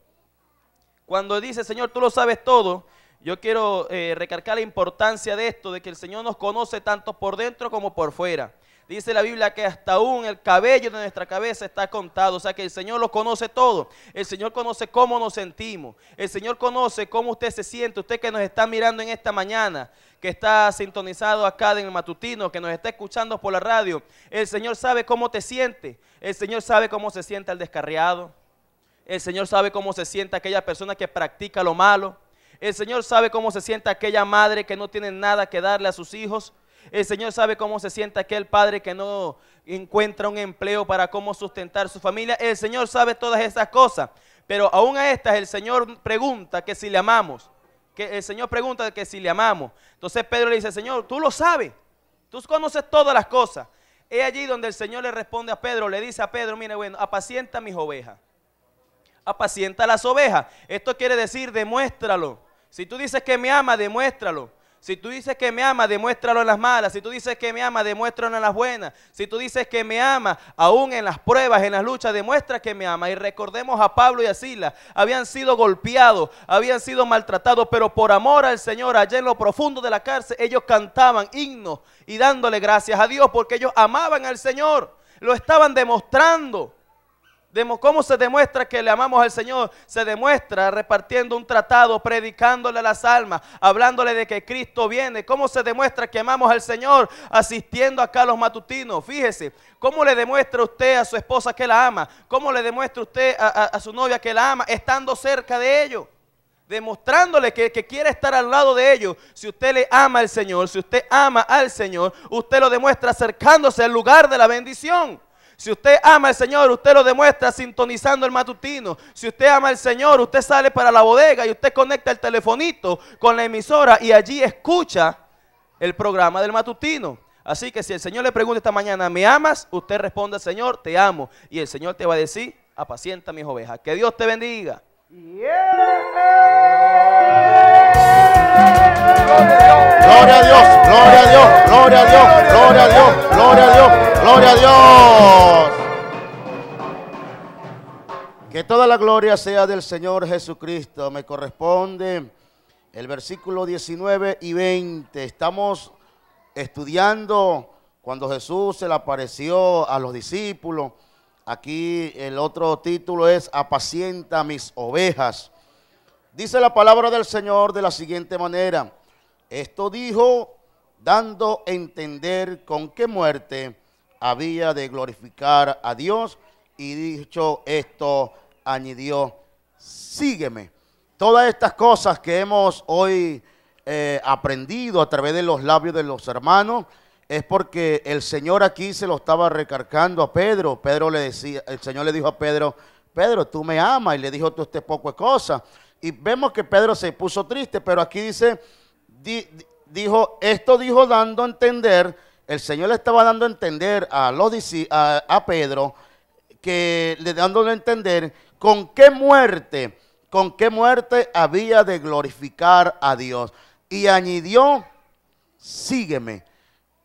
Cuando dice, Señor, tú lo sabes todo, yo quiero eh, recargar la importancia de esto, de que el Señor nos conoce tanto por dentro como por fuera. Dice la Biblia que hasta aún el cabello de nuestra cabeza está contado. O sea que el Señor lo conoce todo. El Señor conoce cómo nos sentimos. El Señor conoce cómo usted se siente. Usted que nos está mirando en esta mañana, que está sintonizado acá en el matutino, que nos está escuchando por la radio. El Señor sabe cómo te siente. El Señor sabe cómo se siente el descarriado. El Señor sabe cómo se siente aquella persona que practica lo malo. El Señor sabe cómo se siente aquella madre que no tiene nada que darle a sus hijos. El Señor sabe cómo se siente aquel padre que no encuentra un empleo para cómo sustentar su familia. El Señor sabe todas esas cosas. Pero aún a estas el Señor pregunta que si le amamos. Que el Señor pregunta que si le amamos. Entonces Pedro le dice, Señor, tú lo sabes. Tú conoces todas las cosas. Es allí donde el Señor le responde a Pedro, le dice a Pedro, mire, bueno, apacienta mis ovejas. Apacienta las ovejas. Esto quiere decir, demuéstralo. Si tú dices que me ama, demuéstralo. Si tú dices que me ama, demuéstralo en las malas. Si tú dices que me ama, demuéstralo en las buenas. Si tú dices que me ama, aún en las pruebas, en las luchas, demuestra que me ama. Y recordemos a Pablo y a Sila. Habían sido golpeados, habían sido maltratados, pero por amor al Señor, allá en lo profundo de la cárcel, ellos cantaban himnos y dándole gracias a Dios porque ellos amaban al Señor. Lo estaban demostrando. ¿Cómo se demuestra que le amamos al Señor? Se demuestra repartiendo un tratado, predicándole a las almas, hablándole de que Cristo viene. ¿Cómo se demuestra que amamos al Señor? Asistiendo acá a los matutinos. Fíjese, ¿cómo le demuestra usted a su esposa que la ama? ¿Cómo le demuestra usted a, su novia que la ama? Estando cerca de ellos demostrándole que, quiere estar al lado de ellos. Si usted le ama al Señor, si usted ama al Señor, usted lo demuestra acercándose al lugar de la bendición. Si usted ama al Señor, usted lo demuestra sintonizando el matutino. Si usted ama al Señor, usted sale para la bodega y usted conecta el telefonito con la emisora y allí escucha el programa del matutino. Así que si el Señor le pregunta esta mañana, ¿me amas? Usted responde, Señor, te amo. Y el Señor te va a decir, apacienta mis ovejas. Que Dios te bendiga. Gloria a Dios, gloria a Dios, gloria a Dios, gloria a Dios, gloria a Dios. Gloria a Dios. Que toda la gloria sea del Señor Jesucristo. Me corresponde el versículo 19 y 20. Estamos estudiando cuando Jesús se le apareció a los discípulos. Aquí el otro título es Apacienta mis ovejas. Dice la palabra del Señor de la siguiente manera. Esto dijo dando a entender con qué muerte había de glorificar a Dios y dicho esto, añadió, sígueme. Todas estas cosas que hemos hoy eh, aprendido a través de los labios de los hermanos, es porque el Señor aquí se lo estaba recargando a Pedro. Pedro le decía, el Señor le dijo a Pedro, Pedro, tú me amas, y le dijo tú este poco de cosas. Y vemos que Pedro se puso triste, pero aquí dice, dijo, esto dijo dando a entender el Señor le estaba dando a entender a, Pedro, que le dándole a entender con qué muerte, con qué muerte había de glorificar a Dios. Y añadió, sígueme.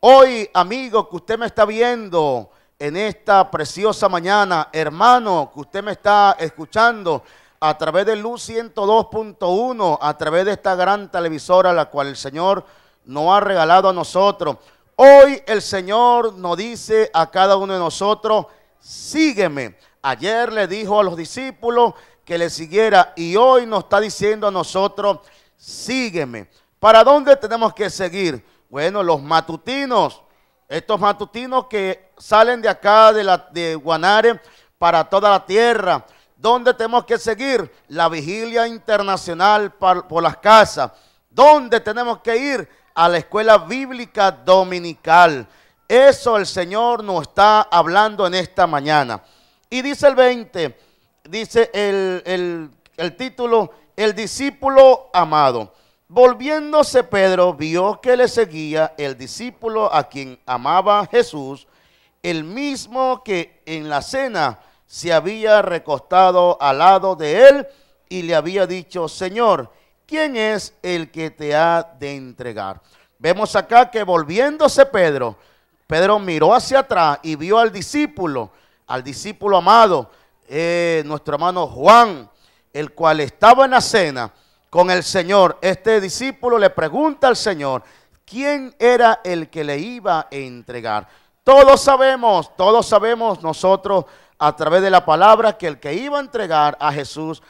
Hoy, amigo, que usted me está viendo en esta preciosa mañana, hermano, que usted me está escuchando a través de Luz 102.1, a través de esta gran televisora, la cual el Señor nos ha regalado a nosotros. Hoy el Señor nos dice a cada uno de nosotros, sígueme. Ayer le dijo a los discípulos que le siguiera y hoy nos está diciendo a nosotros, sígueme. ¿Para dónde tenemos que seguir? Bueno, los matutinos, estos matutinos que salen de acá de, la, de Guanare para toda la tierra. ¿Dónde tenemos que seguir? La vigilia internacional por las casas. ¿Dónde tenemos que ir? a la escuela bíblica dominical. Eso el Señor nos está hablando en esta mañana. Y dice el 20, dice el, el, el título, el discípulo amado. Volviéndose Pedro vio que le seguía el discípulo a quien amaba Jesús, el mismo que en la cena se había recostado al lado de él y le había dicho, Señor, ¿quién es el que te ha de entregar? Vemos acá que volviéndose Pedro, Pedro miró hacia atrás y vio al discípulo, al discípulo amado, eh, nuestro hermano Juan, el cual estaba en la cena con el Señor. Este discípulo le pregunta al Señor, ¿quién era el que le iba a entregar? Todos sabemos, todos sabemos nosotros a través de la palabra que el que iba a entregar a Jesús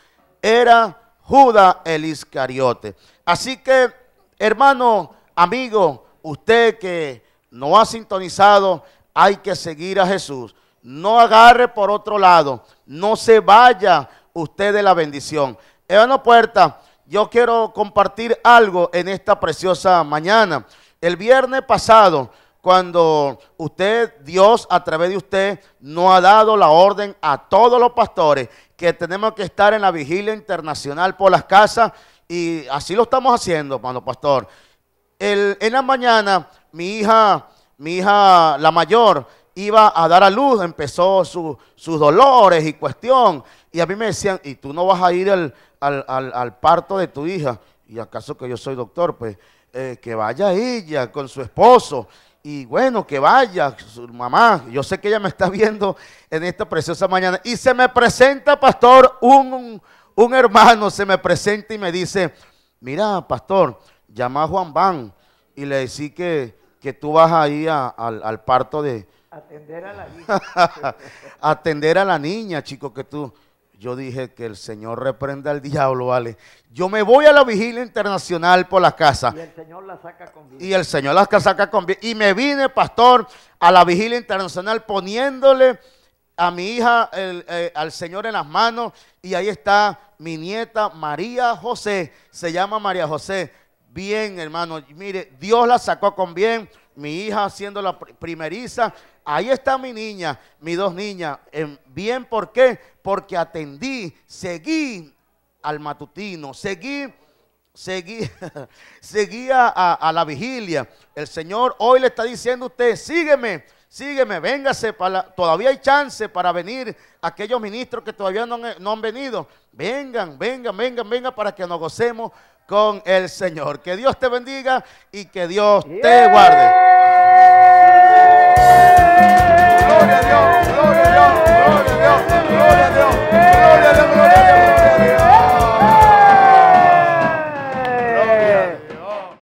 era Judas el Iscariote. Así que, hermano, amigo, usted que no ha sintonizado, hay que seguir a Jesús. No agarre por otro lado, no se vaya usted de la bendición. Hermano Puerta, yo quiero compartir algo en esta preciosa mañana. El viernes pasado cuando usted, Dios a través de usted, no ha dado la orden a todos los pastores que tenemos que estar en la vigilia internacional por las casas y así lo estamos haciendo, hermano pastor. en la mañana, mi hija, mi hija, la mayor, iba a dar a luz, empezó sus dolores y cuestión. Y a mí me decían, ¿y tú no vas a ir al, parto de tu hija? ¿Y acaso que yo soy doctor? Pues eh, que vaya ella con su esposo. Y bueno, que vaya, su mamá, yo sé que ella me está viendo en esta preciosa mañana. Y se me presenta, pastor, un, hermano se me presenta y me dice, mira, pastor, llama a Juan Van y le decí que, que tú vas ahí al parto de... Atender a la niña. atender a la niña, chico, que tú... Yo dije que el Señor reprenda al diablo, vale. Yo me voy a la vigilia internacional por la casa. Y el Señor la saca con bien. Y el Señor la saca con bien. Y me vine, pastor, a la vigilia internacional poniéndole a mi hija, eh, al Señor en las manos. Y ahí está mi nieta María José. Se llama María José. Bien, hermano. Mire, Dios la sacó con bien. Mi hija siendo la primeriza ahí está mi niña, mis dos niñas. Bien, ¿por qué? Porque atendí, seguí al matutino, seguí seguí, seguía a, la vigilia. El Señor hoy le está diciendo a usted, sígueme, sígueme, véngase, todavía hay chance para venir aquellos ministros que todavía no, eh, no han venido. Vengan, vengan, vengan, vengan para que nos gocemos con el Señor. Que Dios te bendiga y que Dios te guarde.